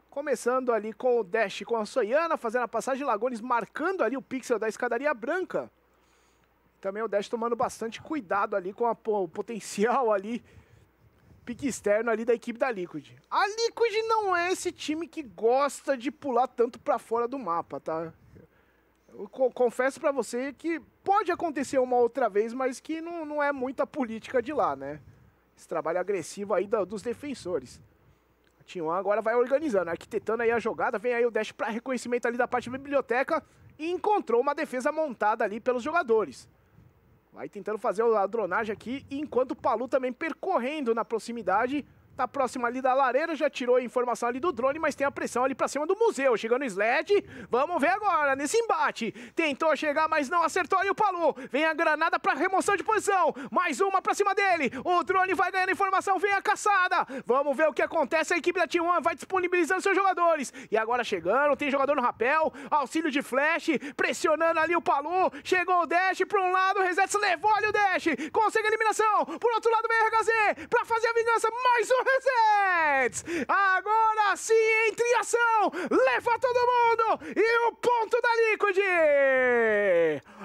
Começando ali com o Dash com a Soiana, fazendo a passagem, Lagones marcando ali o pixel da escadaria branca. Também o Dash tomando bastante cuidado ali com a, o potencial ali pique externo ali da equipe da Liquid. A Liquid não é esse time que gosta de pular tanto para fora do mapa, tá? confesso para você que pode acontecer uma outra vez, mas que não, não é muita política de lá, né? Esse trabalho agressivo aí dos defensores. A Team One agora vai organizando, arquitetando aí a jogada, vem aí o dash para reconhecimento ali da parte da biblioteca e encontrou uma defesa montada ali pelos jogadores. Vai tentando fazer a dronagem aqui, enquanto o Palu também percorrendo na proximidade Tá próximo ali da lareira, já tirou a informação ali do drone, mas tem a pressão ali pra cima do museu. Chegando o Sled, vamos ver agora, nesse embate. Tentou chegar, mas não acertou ali o Palu. Vem a granada pra remoção de posição. Mais uma pra cima dele. O drone vai ganhando informação, vem a caçada. Vamos ver o que acontece. A equipe da T1 vai disponibilizando seus jogadores. E agora chegando, tem jogador no rapel, auxílio de flash, pressionando ali o Palu. Chegou o Dash pra um lado, o Resets levou ali o Dash. Consegue a eliminação. Por outro lado vem a RHZ pra fazer a vingança. Mais um Reset! Agora sim, entre ação! Leva todo mundo! E o ponto da Liquid!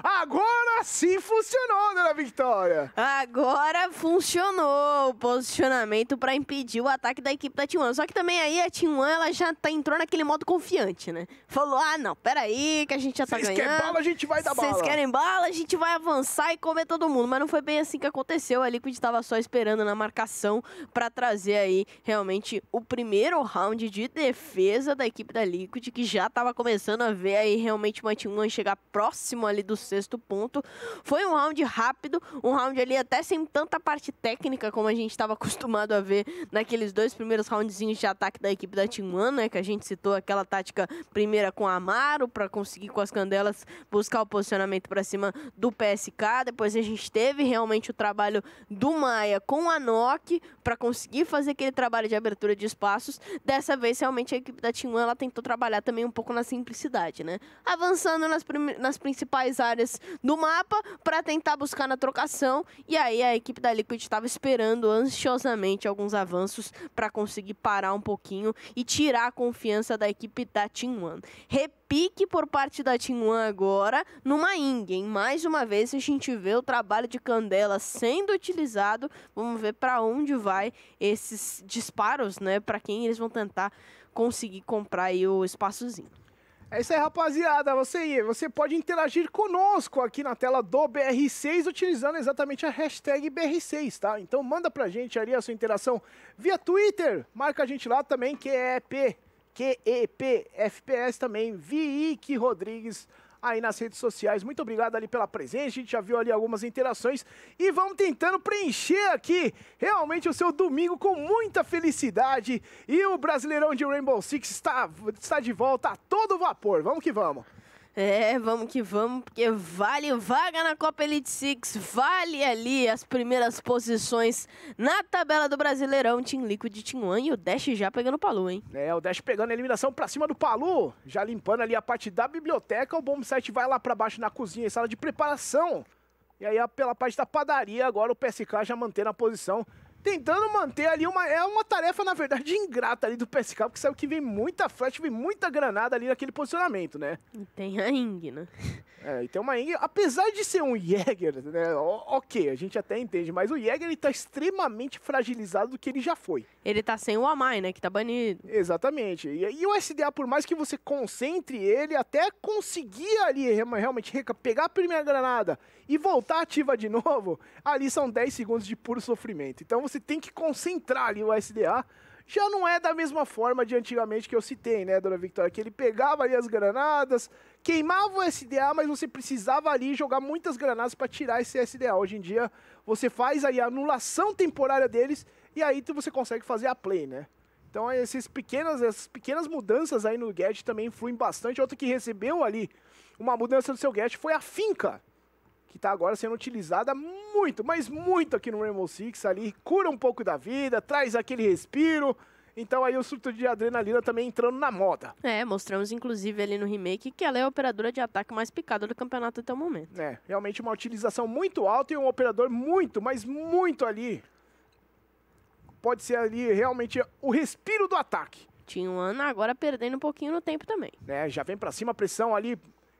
Agora sim funcionou, dona Victoria! Agora funcionou o posicionamento para impedir o ataque da equipe da T1. Só que também aí a T1 ela já tá, entrou naquele modo confiante, né? Falou: ah, não, peraí, que a gente já tá Cês ganhando. Vocês querem bala, a gente vai dar bala. Vocês querem bala, a gente vai avançar e comer todo mundo. Mas não foi bem assim que aconteceu. A Liquid estava só esperando na marcação para trazer fazer aí realmente o primeiro round de defesa da equipe da Liquid, que já estava começando a ver aí realmente uma Team One chegar próximo ali do sexto ponto. Foi um round rápido, um round ali até sem tanta parte técnica como a gente estava acostumado a ver naqueles dois primeiros roundzinhos de ataque da equipe da Team One, né, que a gente citou aquela tática primeira com a Amaro para conseguir com as candelas buscar o posicionamento para cima do PSK. Depois a gente teve realmente o trabalho do Maia com a Nok para conseguir fazer fazer aquele trabalho de abertura de espaços. Dessa vez, realmente, a equipe da Team One ela tentou trabalhar também um pouco na simplicidade, né? Avançando nas, nas principais áreas do mapa para tentar buscar na trocação. E aí a equipe da Liquid estava esperando ansiosamente alguns avanços para conseguir parar um pouquinho e tirar a confiança da equipe da Team One pique por parte da Team One agora numa Ingen. Mais uma vez a gente vê o trabalho de Candela sendo utilizado. Vamos ver para onde vai esses disparos, né? Para quem eles vão tentar conseguir comprar aí o espaçozinho. É isso aí, rapaziada. Você, você pode interagir conosco aqui na tela do BR6 utilizando exatamente a hashtag BR6, tá? Então manda pra gente ali a sua interação via Twitter. Marca a gente lá também, que é EP QEP FPS também, Vicky Rodrigues aí nas redes sociais. Muito obrigado ali pela presença. A gente já viu ali algumas interações e vamos tentando preencher aqui realmente o seu domingo com muita felicidade. E o Brasileirão de Rainbow Six está, está de volta a todo vapor. Vamos que vamos. É, vamos que vamos, porque vale vaga na Copa Elite Six, vale ali as primeiras posições na tabela do Brasileirão, Team Liquid, Team One e o Dash já pegando o Palu, hein? É, o Dash pegando a eliminação pra cima do Palu, já limpando ali a parte da biblioteca, o Bombsite vai lá pra baixo na cozinha e sala de preparação. E aí pela parte da padaria, agora o PSK já mantendo a posição tentando manter ali uma. É uma tarefa, na verdade, ingrata ali do PSK, porque sabe que vem muita flash, vem muita granada ali naquele posicionamento, né? E tem a Ing, né? É, e tem uma Ing. Apesar de ser um Jäger, né? O, ok, a gente até entende, mas o Jäger ele tá extremamente fragilizado do que ele já foi. Ele tá sem o Amai, né? Que tá banido. Exatamente. E, e o SDA, por mais que você concentre ele, até conseguir ali realmente pegar a primeira granada e voltar ativa de novo, ali são 10 segundos de puro sofrimento. Então você você tem que concentrar ali o SDA. Já não é da mesma forma de antigamente que eu citei, né, Dona Victoria? Que ele pegava ali as granadas, queimava o SDA, mas você precisava ali jogar muitas granadas para tirar esse SDA. Hoje em dia, você faz aí a anulação temporária deles e aí você consegue fazer a play, né? Então esses pequenas, essas pequenas mudanças aí no gadget também influem bastante. Outro que recebeu ali uma mudança no seu gadget foi a finca que está agora sendo utilizada muito, mas muito aqui no Rainbow Six ali, cura um pouco da vida, traz aquele respiro. Então aí o surto de adrenalina também entrando na moda. É, mostramos inclusive ali no remake que ela é a operadora de ataque mais picada do campeonato até o momento. É, realmente uma utilização muito alta e um operador muito, mas muito ali. Pode ser ali realmente o respiro do ataque. Tinha um ano agora perdendo um pouquinho no tempo também. É, já vem para cima a pressão ali,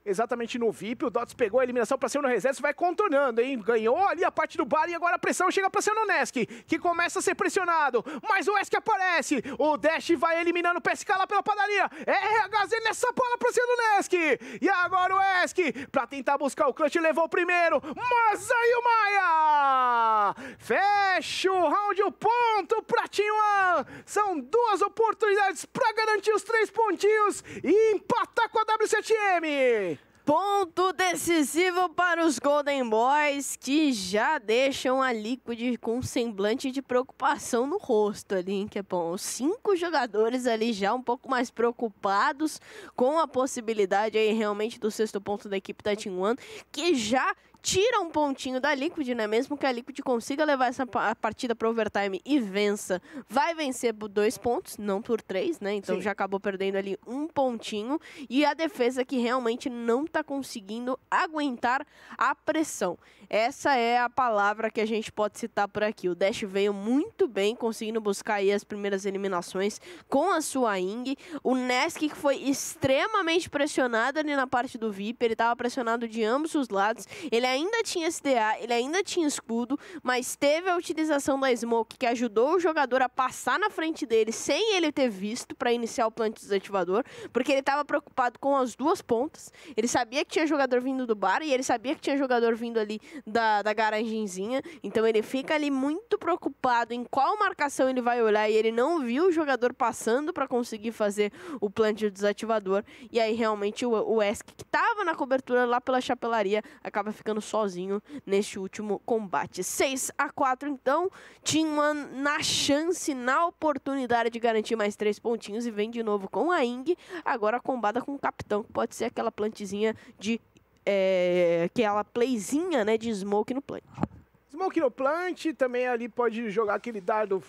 exatamente no VIP. O Dots pegou a eliminação para ser no reserva, vai contornando, hein? Ganhou ali a parte do bar e agora a pressão chega para ser no Nesk, que começa a ser pressionado. Mas o Esk aparece. O Dash vai eliminando o PSK lá pela padaria. É RHZ nessa bola para ser no Nesk. E agora o Esk para tentar buscar o clutch, levou o primeiro. Mas aí o Maia! Fecha o round, o ponto para t One. São duas oportunidades para garantir os três pontinhos e empatar com a W7M. Ponto decisivo para os Golden Boys que já deixam a Liquid com um semblante de preocupação no rosto ali, hein, que é bom. Os cinco jogadores ali já um pouco mais preocupados com a possibilidade aí realmente do sexto ponto da equipe da Team One, que já tira um pontinho da Liquid, né? Mesmo que a Liquid consiga levar essa partida para overtime e vença, vai vencer por dois pontos, não por três, né? Então Sim. já acabou perdendo ali um pontinho. E a defesa que realmente não está conseguindo aguentar a pressão. Essa é a palavra que a gente pode citar por aqui. O Dash veio muito bem, conseguindo buscar aí as primeiras eliminações com a sua Ing. O Nesk que foi extremamente pressionado ali na parte do VIP, ele estava pressionado de ambos os lados. Ele ainda tinha SDA, ele ainda tinha escudo, mas teve a utilização da Smoke que ajudou o jogador a passar na frente dele sem ele ter visto para iniciar o plant desativador, porque ele estava preocupado com as duas pontas. Ele sabia que tinha jogador vindo do bar e ele sabia que tinha jogador vindo ali da, da garagenzinha, então ele fica ali muito preocupado em qual marcação ele vai olhar e ele não viu o jogador passando para conseguir fazer o plant desativador. E aí realmente o, o Esk que estava na cobertura lá pela chapelaria acaba ficando sozinho neste último combate. 6 a 4 então, Tinman na chance, na oportunidade de garantir mais três pontinhos e vem de novo com a Ing, agora combada com o capitão, que pode ser aquela plantezinha de é, aquela playzinha, né, de smoke no plant. Smoke no plant, também ali pode jogar aquele dardo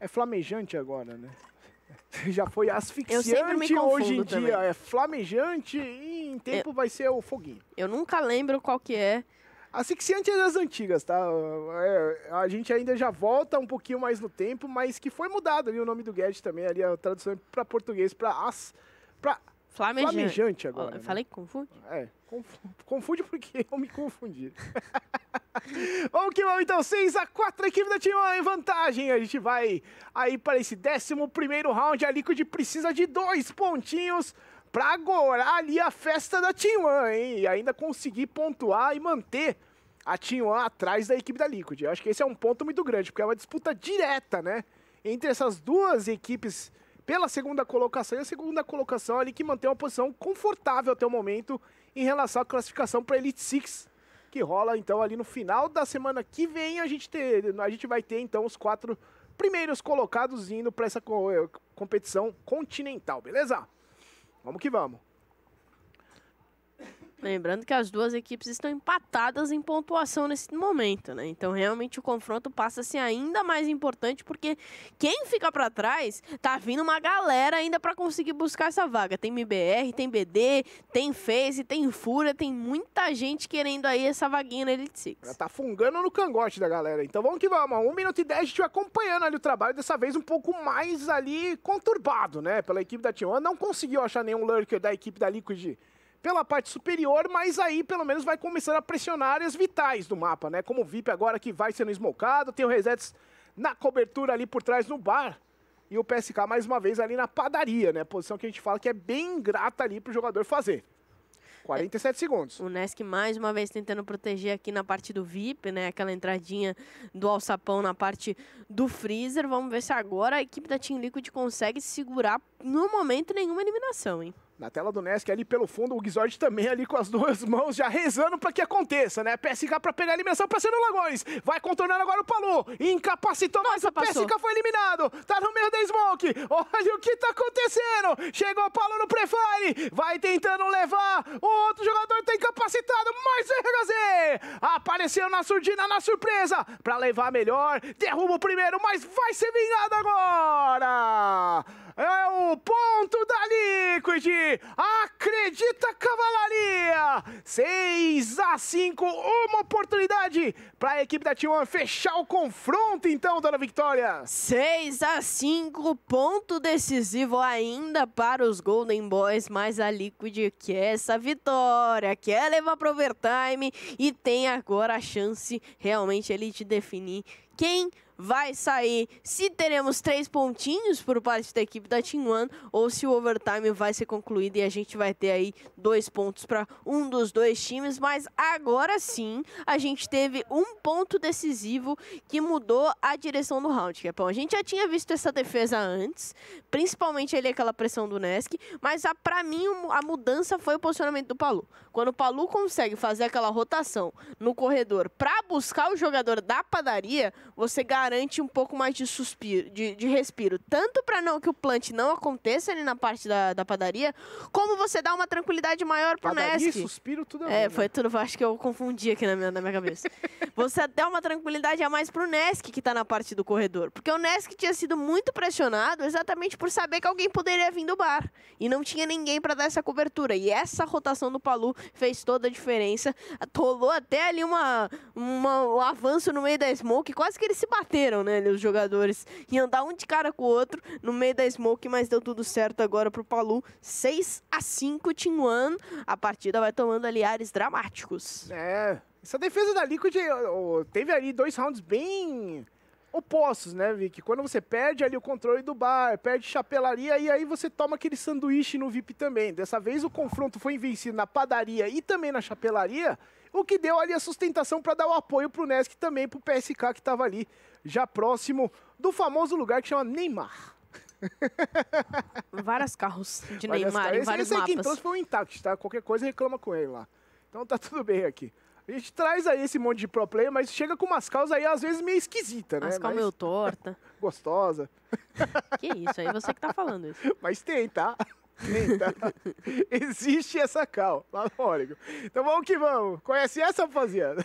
é flamejante agora, né? já foi asfixiante hoje em também. dia, é flamejante e em tempo eu, vai ser o foguinho. Eu nunca lembro qual que é. Asfixiante é das antigas, tá? É, a gente ainda já volta um pouquinho mais no tempo, mas que foi mudado ali o nome do gadget também, ali a tradução é para português para as para Flamejante. Flamejante agora. eu né? falei que confunde? É, confunde porque eu me confundi. vamos que vamos então, 6 a 4 a equipe da Timão em vantagem. A gente vai aí para esse 11 primeiro round. A Liquid precisa de dois pontinhos para agora ali a festa da Timão, hein? E ainda conseguir pontuar e manter a Timão atrás da equipe da Liquid. Eu acho que esse é um ponto muito grande, porque é uma disputa direta, né? Entre essas duas equipes pela segunda colocação. E a segunda colocação é ali que mantém uma posição confortável até o momento em relação à classificação para Elite Six, que rola então ali no final da semana que vem. A gente, ter, a gente vai ter então os quatro primeiros colocados indo para essa eh, competição continental, beleza? Vamos que vamos. Lembrando que as duas equipes estão empatadas em pontuação nesse momento, né? Então realmente o confronto passa a ser ainda mais importante porque quem fica para trás tá vindo uma galera ainda para conseguir buscar essa vaga. Tem MBR, tem BD, tem Face, tem Fúria, tem muita gente querendo aí essa vaguinha na Elite Six. Tá fungando no cangote da galera. Então vamos que vamos. Um minuto e dez a gente vai acompanhando ali o trabalho, dessa vez um pouco mais ali conturbado, né? Pela equipe da Tion. Não conseguiu achar nenhum lurker da equipe da Liquid pela parte superior, mas aí pelo menos vai começando a pressionar áreas vitais do mapa, né? Como o VIP agora que vai sendo esmocado, tem o Resets na cobertura ali por trás no bar. E o PSK mais uma vez ali na padaria, né? Posição que a gente fala que é bem ingrata ali pro jogador fazer. 47 segundos. O Nesk mais uma vez tentando proteger aqui na parte do VIP, né? Aquela entradinha do alçapão na parte do freezer. Vamos ver se agora a equipe da Team Liquid consegue segurar no momento nenhuma eliminação, hein? Na tela do Nesk ali pelo fundo, o Gizord também ali com as duas mãos já rezando para que aconteça, né? PSK para pegar a eliminação para no Lagões. Vai contornando agora o Palu. Incapacitou, mas o PSK foi eliminado. Tá no meio da Smoke. Olha o que tá acontecendo. Chegou o Palu no prefire. Vai tentando levar. O outro jogador tá incapacitado. Mas o RHZ apareceu na surdina, na surpresa. Para levar melhor. Derruba o primeiro, mas vai ser vingado agora. É o ponto da Liquid! Acredita, Cavalaria! 6 a 5, uma oportunidade para a equipe da T1 fechar o confronto, então, dona Vitória. 6 a 5, ponto decisivo ainda para os Golden Boys, mas a Liquid quer é essa vitória, quer é levar para overtime e tem agora a chance realmente ele de definir quem vai sair se teremos três pontinhos por parte da equipe da Team One ou se o overtime vai ser concluído e a gente vai ter aí dois pontos para um dos dois times. Mas agora sim, a gente teve um ponto decisivo que mudou a direção do round, bom A gente já tinha visto essa defesa antes, principalmente ali aquela pressão do Nesk, mas a, mim a mudança foi o posicionamento do Palu. Quando o Palu consegue fazer aquela rotação no corredor para buscar o jogador da padaria, você garante garante um pouco mais de suspiro, de, de respiro. Tanto para não que o plant não aconteça ali na parte da, da padaria, como você dá uma tranquilidade maior pro padaria, Nesk. suspiro, tudo É, é foi tudo. Acho que eu confundi aqui na minha, na minha cabeça. você dá uma tranquilidade a mais pro Nesk que tá na parte do corredor. Porque o Nesk tinha sido muito pressionado exatamente por saber que alguém poderia vir do bar. E não tinha ninguém para dar essa cobertura. E essa rotação do Palu fez toda a diferença. Rolou até ali uma, uma, um avanço no meio da Smoke. Quase que ele se bateu bateram, né, ali, os jogadores. E andar um de cara com o outro no meio da smoke, mas deu tudo certo agora pro Palu. 6 a 5 Team One. A partida vai tomando ali ares dramáticos. É, essa defesa da Liquid teve ali dois rounds bem opostos, né, Vic? Quando você perde ali o controle do bar, perde chapelaria e aí você toma aquele sanduíche no VIP também. Dessa vez o confronto foi vencido na padaria e também na chapelaria, o que deu ali a sustentação para dar o apoio pro Nesk também pro PSK que estava ali já próximo do famoso lugar que chama Neymar. Vários carros de Neymar car... em vários esse mapas. Esse aqui então foi um intact, tá? Qualquer coisa reclama com ele lá. Então tá tudo bem aqui. A gente traz aí esse monte de pro player, mas chega com umas causas aí às vezes meio esquisita, né? As mas... meio torta. Gostosa. Que isso, aí você que tá falando isso. Mas tem, tá? Tem, tá? Existe essa cal lá no Oregon. Então vamos que vamos. Conhece essa, rapaziada?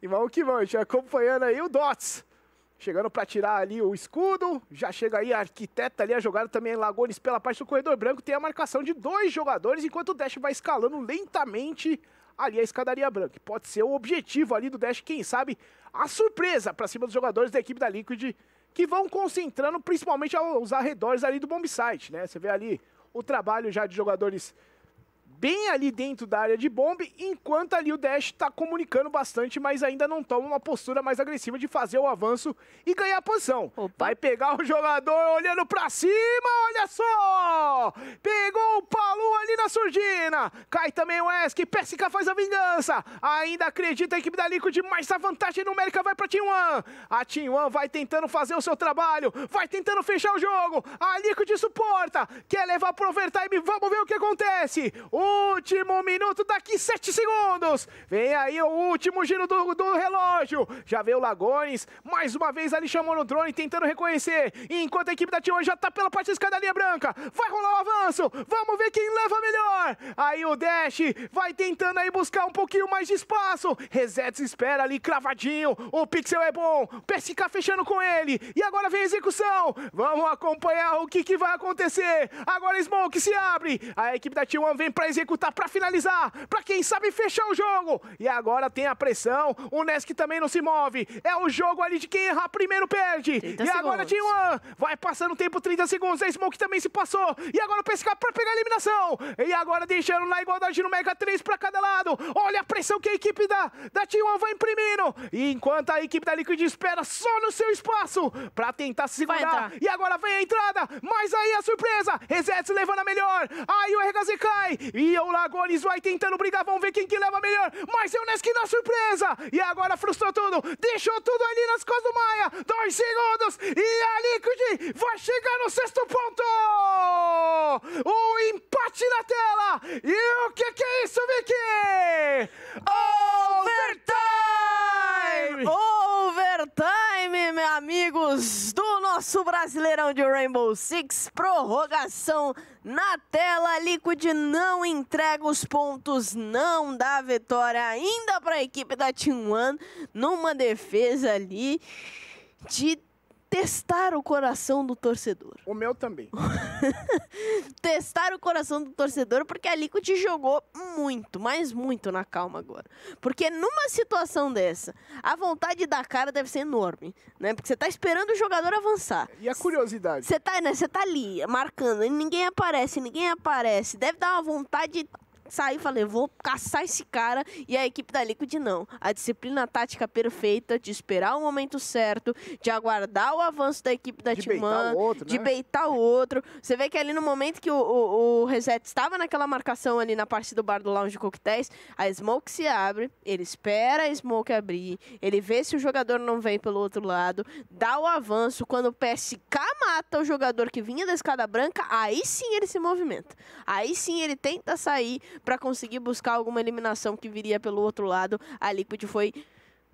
E vamos que vamos, a gente acompanhando aí o Dots. Chegando para tirar ali o escudo. Já chega aí a arquiteta ali. A jogada também é Lagones pela parte do corredor branco. Tem a marcação de dois jogadores. Enquanto o Dash vai escalando lentamente ali a escadaria branca. Pode ser o objetivo ali do Dash. Quem sabe a surpresa para cima dos jogadores da equipe da Liquid. Que vão concentrando principalmente aos arredores ali do bombsite, né? Você vê ali o trabalho já de jogadores bem ali dentro da área de bombe enquanto ali o Dash está comunicando bastante, mas ainda não toma uma postura mais agressiva de fazer o avanço e ganhar a posição. Opa. Vai pegar o jogador olhando para cima, olha só! Pegou o Palu ali na surdina, cai também o Esk, PSK faz a vingança, ainda acredita a equipe da Liquid, mas a vantagem numérica vai para t One! A t One vai tentando fazer o seu trabalho, vai tentando fechar o jogo, a Liquid suporta, quer levar pro overtime, vamos ver o que acontece. O Último minuto, daqui 7 segundos. Vem aí o último giro do, do relógio. Já veio o Lagones, mais uma vez ali chamou no drone, tentando reconhecer. Enquanto a equipe da T1 já está pela parte da escada linha branca. Vai rolar o avanço, vamos ver quem leva melhor. Aí o Dash vai tentando aí buscar um pouquinho mais de espaço. Resets espera ali cravadinho. O Pixel é bom, PSK fechando com ele. E agora vem a execução. Vamos acompanhar o que, que vai acontecer. Agora Smoke se abre. A equipe da T1 vem para executar para finalizar, para quem sabe fechar o jogo. E agora tem a pressão, o Nesk também não se move. É o jogo ali de quem errar primeiro perde. E agora segundos. T1 vai passando o tempo, 30 segundos. A Smoke também se passou. E agora o PSK para pegar a eliminação. E agora deixando na igualdade no Mega 3 para cada lado. Olha a pressão que a equipe da, da T1 vai imprimindo. E enquanto a equipe da Liquid espera só no seu espaço para tentar se segurar. E agora vem a entrada, mas aí a surpresa. Reset levando a melhor. Aí o RKZ cai. E e o Lagones vai tentando brigar, vamos ver quem que leva melhor. Mas é o Nesk na surpresa. E agora frustrou tudo. Deixou tudo ali nas costas do Maia. Dois segundos. E a Liquid vai chegar no sexto ponto. O empate na tela. E o que, que é isso, Vicky? Overtime! Overtime! Oh! time, meus amigos do nosso Brasileirão de Rainbow Six. Prorrogação na tela. Liquid não entrega os pontos, não dá vitória ainda para a equipe da Team One numa defesa ali de testar o coração do torcedor. O meu também. testar o coração do torcedor, porque a Liquid jogou muito, mas muito na calma agora. Porque numa situação dessa, a vontade da cara deve ser enorme, né? Porque você tá esperando o jogador avançar. E a curiosidade? Você tá, né, você tá ali, marcando, e ninguém aparece, ninguém aparece. Deve dar uma vontade saí e falei, vou caçar esse cara e a equipe da Liquid não. A disciplina tática perfeita de esperar o momento certo, de aguardar o avanço da equipe da timan de né? beitar o outro. Você vê que ali no momento que o, o, o Reset estava naquela marcação ali na parte do bar do lounge de coquetéis, a Smoke se abre, ele espera a Smoke abrir, ele vê se o jogador não vem pelo outro lado, dá o avanço, quando o PSK mata o jogador que vinha da escada branca, aí sim ele se movimenta. Aí sim ele tenta sair, para conseguir buscar alguma eliminação que viria pelo outro lado. A Liquid foi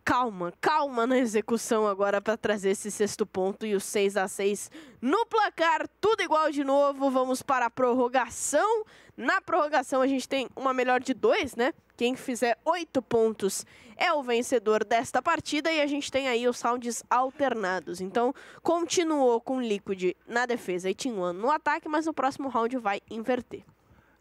calma, calma na execução agora para trazer esse sexto ponto e o 6 a 6 no placar, tudo igual de novo. Vamos para a prorrogação. Na prorrogação a gente tem uma melhor de dois, né? Quem fizer oito pontos é o vencedor desta partida e a gente tem aí os rounds alternados. Então, continuou com Liquid na defesa e Team One no ataque, mas no próximo round vai inverter.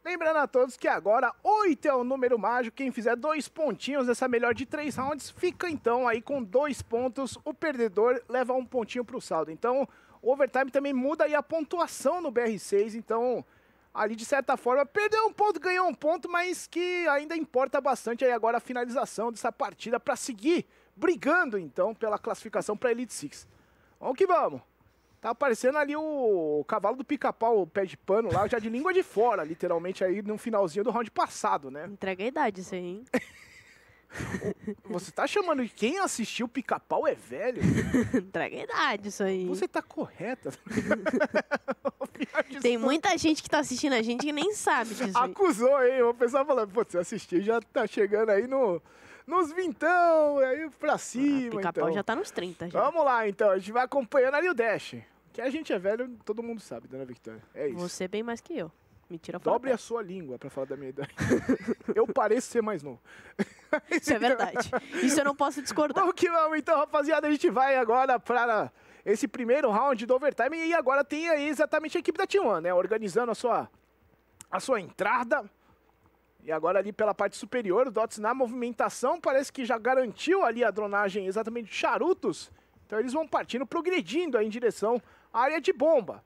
Lembrando a todos que agora 8 é o número mágico. Quem fizer dois pontinhos nessa melhor de três rounds fica então aí com dois pontos. O perdedor leva um pontinho para o saldo. Então o overtime também muda aí a pontuação no BR6. Então ali de certa forma perdeu um ponto, ganhou um ponto, mas que ainda importa bastante aí agora a finalização dessa partida para seguir brigando então pela classificação para Elite Six. Vamos que vamos! Tá parecendo ali o, cavalo do pica-pau, o pé de pano lá, já de língua de fora, literalmente, aí no finalzinho do round passado, né? Entrega a idade isso aí, hein? Você tá chamando de quem assistiu Pica-Pau é velho? Entrega a idade isso aí. Você tá correta. Tem muita gente que tá assistindo a gente que nem sabe disso. Acusou, hein? O pessoal falando, pô, você assistiu já tá chegando aí no nos vintão, aí pra ah, cima. Ah, pica-pau então. já tá nos 30. Vamos lá, então. A gente vai acompanhando ali o Dash. Que a gente é velho, todo mundo sabe, dona Victoria. É isso. Você é bem mais que eu. Mentira fora. Dobre a sua língua pra falar da minha idade. eu pareço ser mais novo. isso é verdade. Isso eu não posso discordar. Vamos que vamos, então, rapaziada. A gente vai agora para esse primeiro round do overtime. E agora tem aí exatamente a equipe da T1, né? Organizando a sua, a sua entrada. E agora ali pela parte superior, o Dots na movimentação parece que já garantiu ali a dronagem exatamente de charutos. Então eles vão partindo, progredindo aí em direção à área de bomba.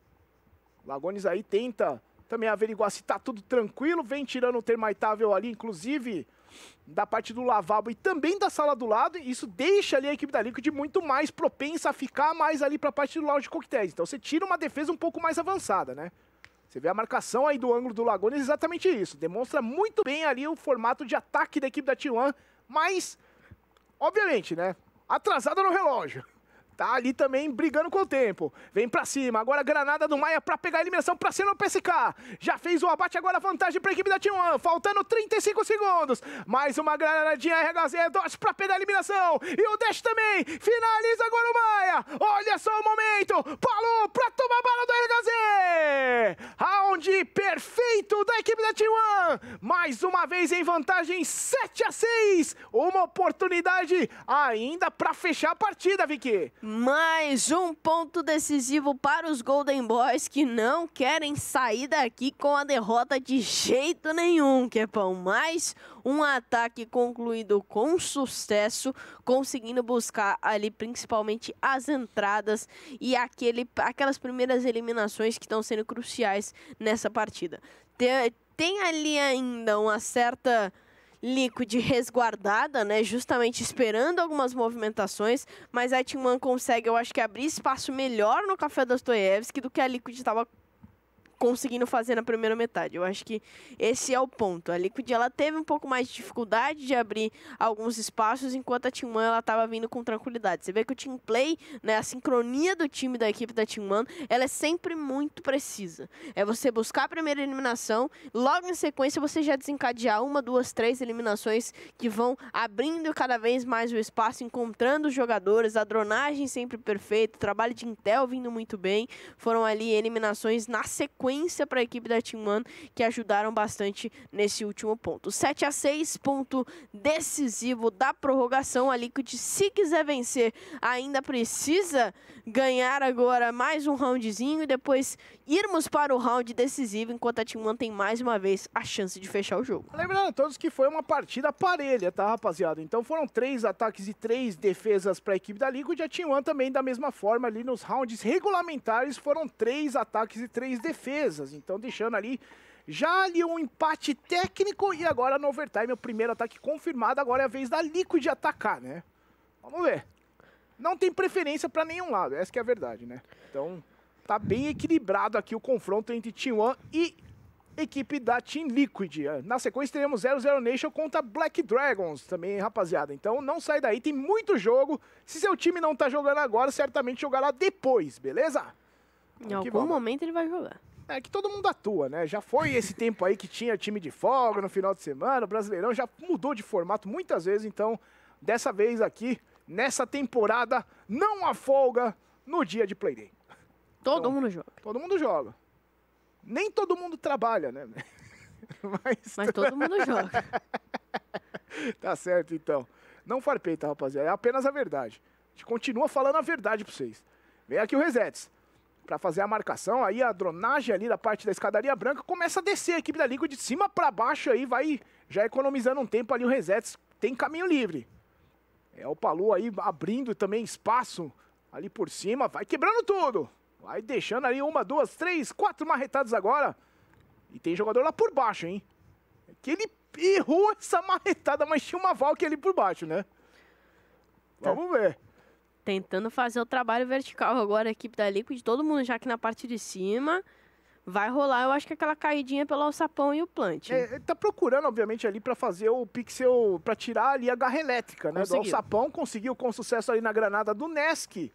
Lagones aí tenta também averiguar se tá tudo tranquilo, vem tirando o termitável ali, inclusive da parte do lavabo e também da sala do lado, e isso deixa ali a equipe da Liquid muito mais propensa a ficar mais ali para a parte do lounge de coquetéis. Então você tira uma defesa um pouco mais avançada, né? Você vê a marcação aí do ângulo do Lagones, exatamente isso. Demonstra muito bem ali o formato de ataque da equipe da T1, mas, obviamente, né? Atrasada no relógio. Tá ali também brigando com o tempo. Vem pra cima. Agora granada do Maia pra pegar a eliminação pra cima no PSK. Já fez o abate, agora vantagem pra equipe da T1. Faltando 35 segundos. Mais uma granadinha RHZ Dodge pra pegar a eliminação. E o Dash também. Finaliza agora o Maia. Olha só o momento. Paulo pra tomar bala do RHZ. Round perfeito da equipe da T1. Mais uma vez em vantagem 7 a 6. Uma oportunidade ainda pra fechar a partida, Vicky. Mais um ponto decisivo para os Golden Boys que não querem sair daqui com a derrota de jeito nenhum, Kepão. É Mais um ataque concluído com sucesso, conseguindo buscar ali principalmente as entradas e aquele, aquelas primeiras eliminações que estão sendo cruciais nessa partida. Tem, tem ali ainda uma certa Liquid resguardada, né? Justamente esperando algumas movimentações, mas a Team One consegue, eu acho que abrir espaço melhor no Café Dostoiévski do que a Liquid estava conseguindo fazer na primeira metade. Eu acho que esse é o ponto. A Liquid ela teve um pouco mais de dificuldade de abrir alguns espaços, enquanto a Team One ela tava vindo com tranquilidade. Você vê que o team play, né, a sincronia do time da equipe da Team One, ela é sempre muito precisa. É você buscar a primeira eliminação, logo em sequência você já desencadear uma, duas, três eliminações que vão abrindo cada vez mais o espaço, encontrando os jogadores, a dronagem sempre perfeita, o trabalho de Intel vindo muito bem. Foram ali eliminações na sequência sequência para a equipe da Team One, que ajudaram bastante nesse último ponto. 7 a 6 ponto decisivo da prorrogação. A Liquid, se quiser vencer, ainda precisa ganhar agora mais um roundzinho e depois irmos para o round decisivo enquanto a Team One tem mais uma vez a chance de fechar o jogo. Lembrando a todos que foi uma partida parelha, tá, rapaziada? Então foram três ataques e três defesas para a equipe da Liquid. A Team One também, da mesma forma, ali nos rounds regulamentares, foram três ataques e três defesas. Então deixando ali já ali um empate técnico e agora no overtime o primeiro ataque confirmado. Agora é a vez da Liquid atacar, né? Vamos ver. Não tem preferência para nenhum lado, essa é a verdade, né? Então... Tá bem equilibrado aqui o confronto entre Team One e equipe da Team Liquid. Ah, na sequência teremos 00 Nation contra Black Dragons também, rapaziada. Então não sai daí, tem muito jogo. Se seu time não tá jogando agora, certamente jogará depois, beleza? Em algum momento ele vai jogar. É que todo mundo atua, né? Já foi esse tempo aí que tinha time de folga no final de semana, o Brasileirão já mudou de formato muitas vezes, então dessa vez aqui, nessa temporada, não há folga no dia de Playday. Todo então, mundo joga. Todo mundo joga. Nem todo mundo trabalha, né? Mas, Mas todo mundo joga. tá certo, então. Não farpei, tá, rapaziada? É apenas a verdade. A gente continua falando a verdade pra vocês. Vem aqui o Resets para fazer a marcação. Aí a dronagem ali da parte da escadaria branca começa a descer a equipe da Liga de cima para baixo aí, vai já economizando um tempo ali o Resets. Tem caminho livre. É o Palu aí abrindo também espaço ali por cima, vai quebrando tudo. Vai deixando ali uma, duas, três, quatro marretadas agora. E tem jogador lá por baixo, hein? Que ele errou essa marretada, mas tinha uma Valkyrie ali por baixo, né? Tá Vamos ver. Tentando fazer o trabalho vertical agora a equipe da Liquid, todo mundo já aqui na parte de cima. Vai rolar, eu acho que aquela caidinha pelo alçapão e o plant. É, é, tá procurando, obviamente, ali para fazer o pixel, para tirar ali a garra elétrica, né? Conseguiu. Do alçapão, conseguiu com sucesso ali na granada do Nesk.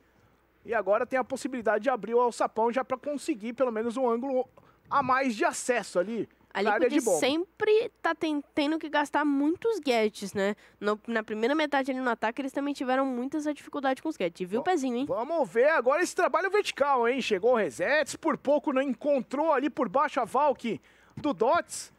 E agora tem a possibilidade de abrir o alçapão já para conseguir pelo menos um ângulo a mais de acesso ali. Ali área de sempre tá tendo que gastar muitos gadgets, né? No, na primeira metade ali no ataque, eles também tiveram muitas dificuldades com os gadgets. Viu o pezinho, hein? Vamos ver agora esse trabalho vertical, hein? Chegou o Resets, por pouco não encontrou ali por baixo a Valk do Dots.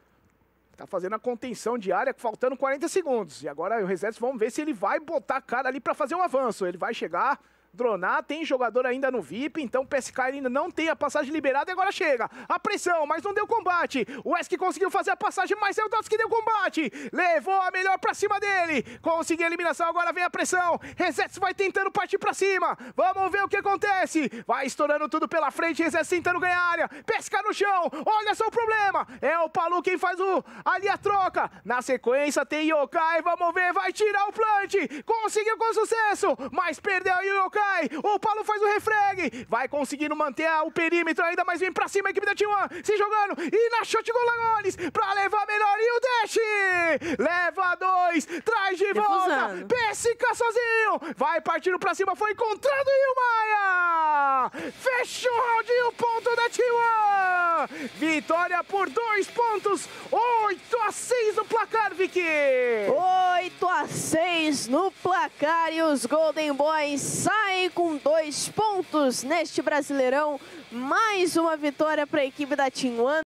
Tá fazendo a contenção de área, faltando 40 segundos. E agora o Resets, vamos ver se ele vai botar a cara ali para fazer um avanço. Ele vai chegar dronar, tem jogador ainda no VIP, então o PSK ainda não tem a passagem liberada e agora chega. A pressão, mas não deu combate. O Esk conseguiu fazer a passagem, mas é o Dots que deu combate. Levou a melhor pra cima dele. Conseguiu a eliminação, agora vem a pressão. Resets vai tentando partir pra cima. Vamos ver o que acontece. Vai estourando tudo pela frente, Resets tentando ganhar área. PSK no chão, olha só o problema. É o Palu quem faz o ali a troca. Na sequência tem Yokai, vamos ver, vai tirar o plant. Conseguiu com sucesso, mas perdeu o Yokai. O Paulo faz o refreg. Vai conseguindo manter o perímetro ainda, mas vem pra cima a equipe da T1 se jogando. E na shot Golagones pra levar melhor. E o Dash leva dois, traz de volta. PSK sozinho. Vai partindo pra cima, foi encontrado e o Maia. Fecha o round e o ponto da T1. Vitória por dois pontos. 8 a 6 no placar, Vicky. 8 a 6 no placar e os Golden Boys saem aí com dois pontos neste Brasileirão. Mais uma vitória para a equipe da Team One.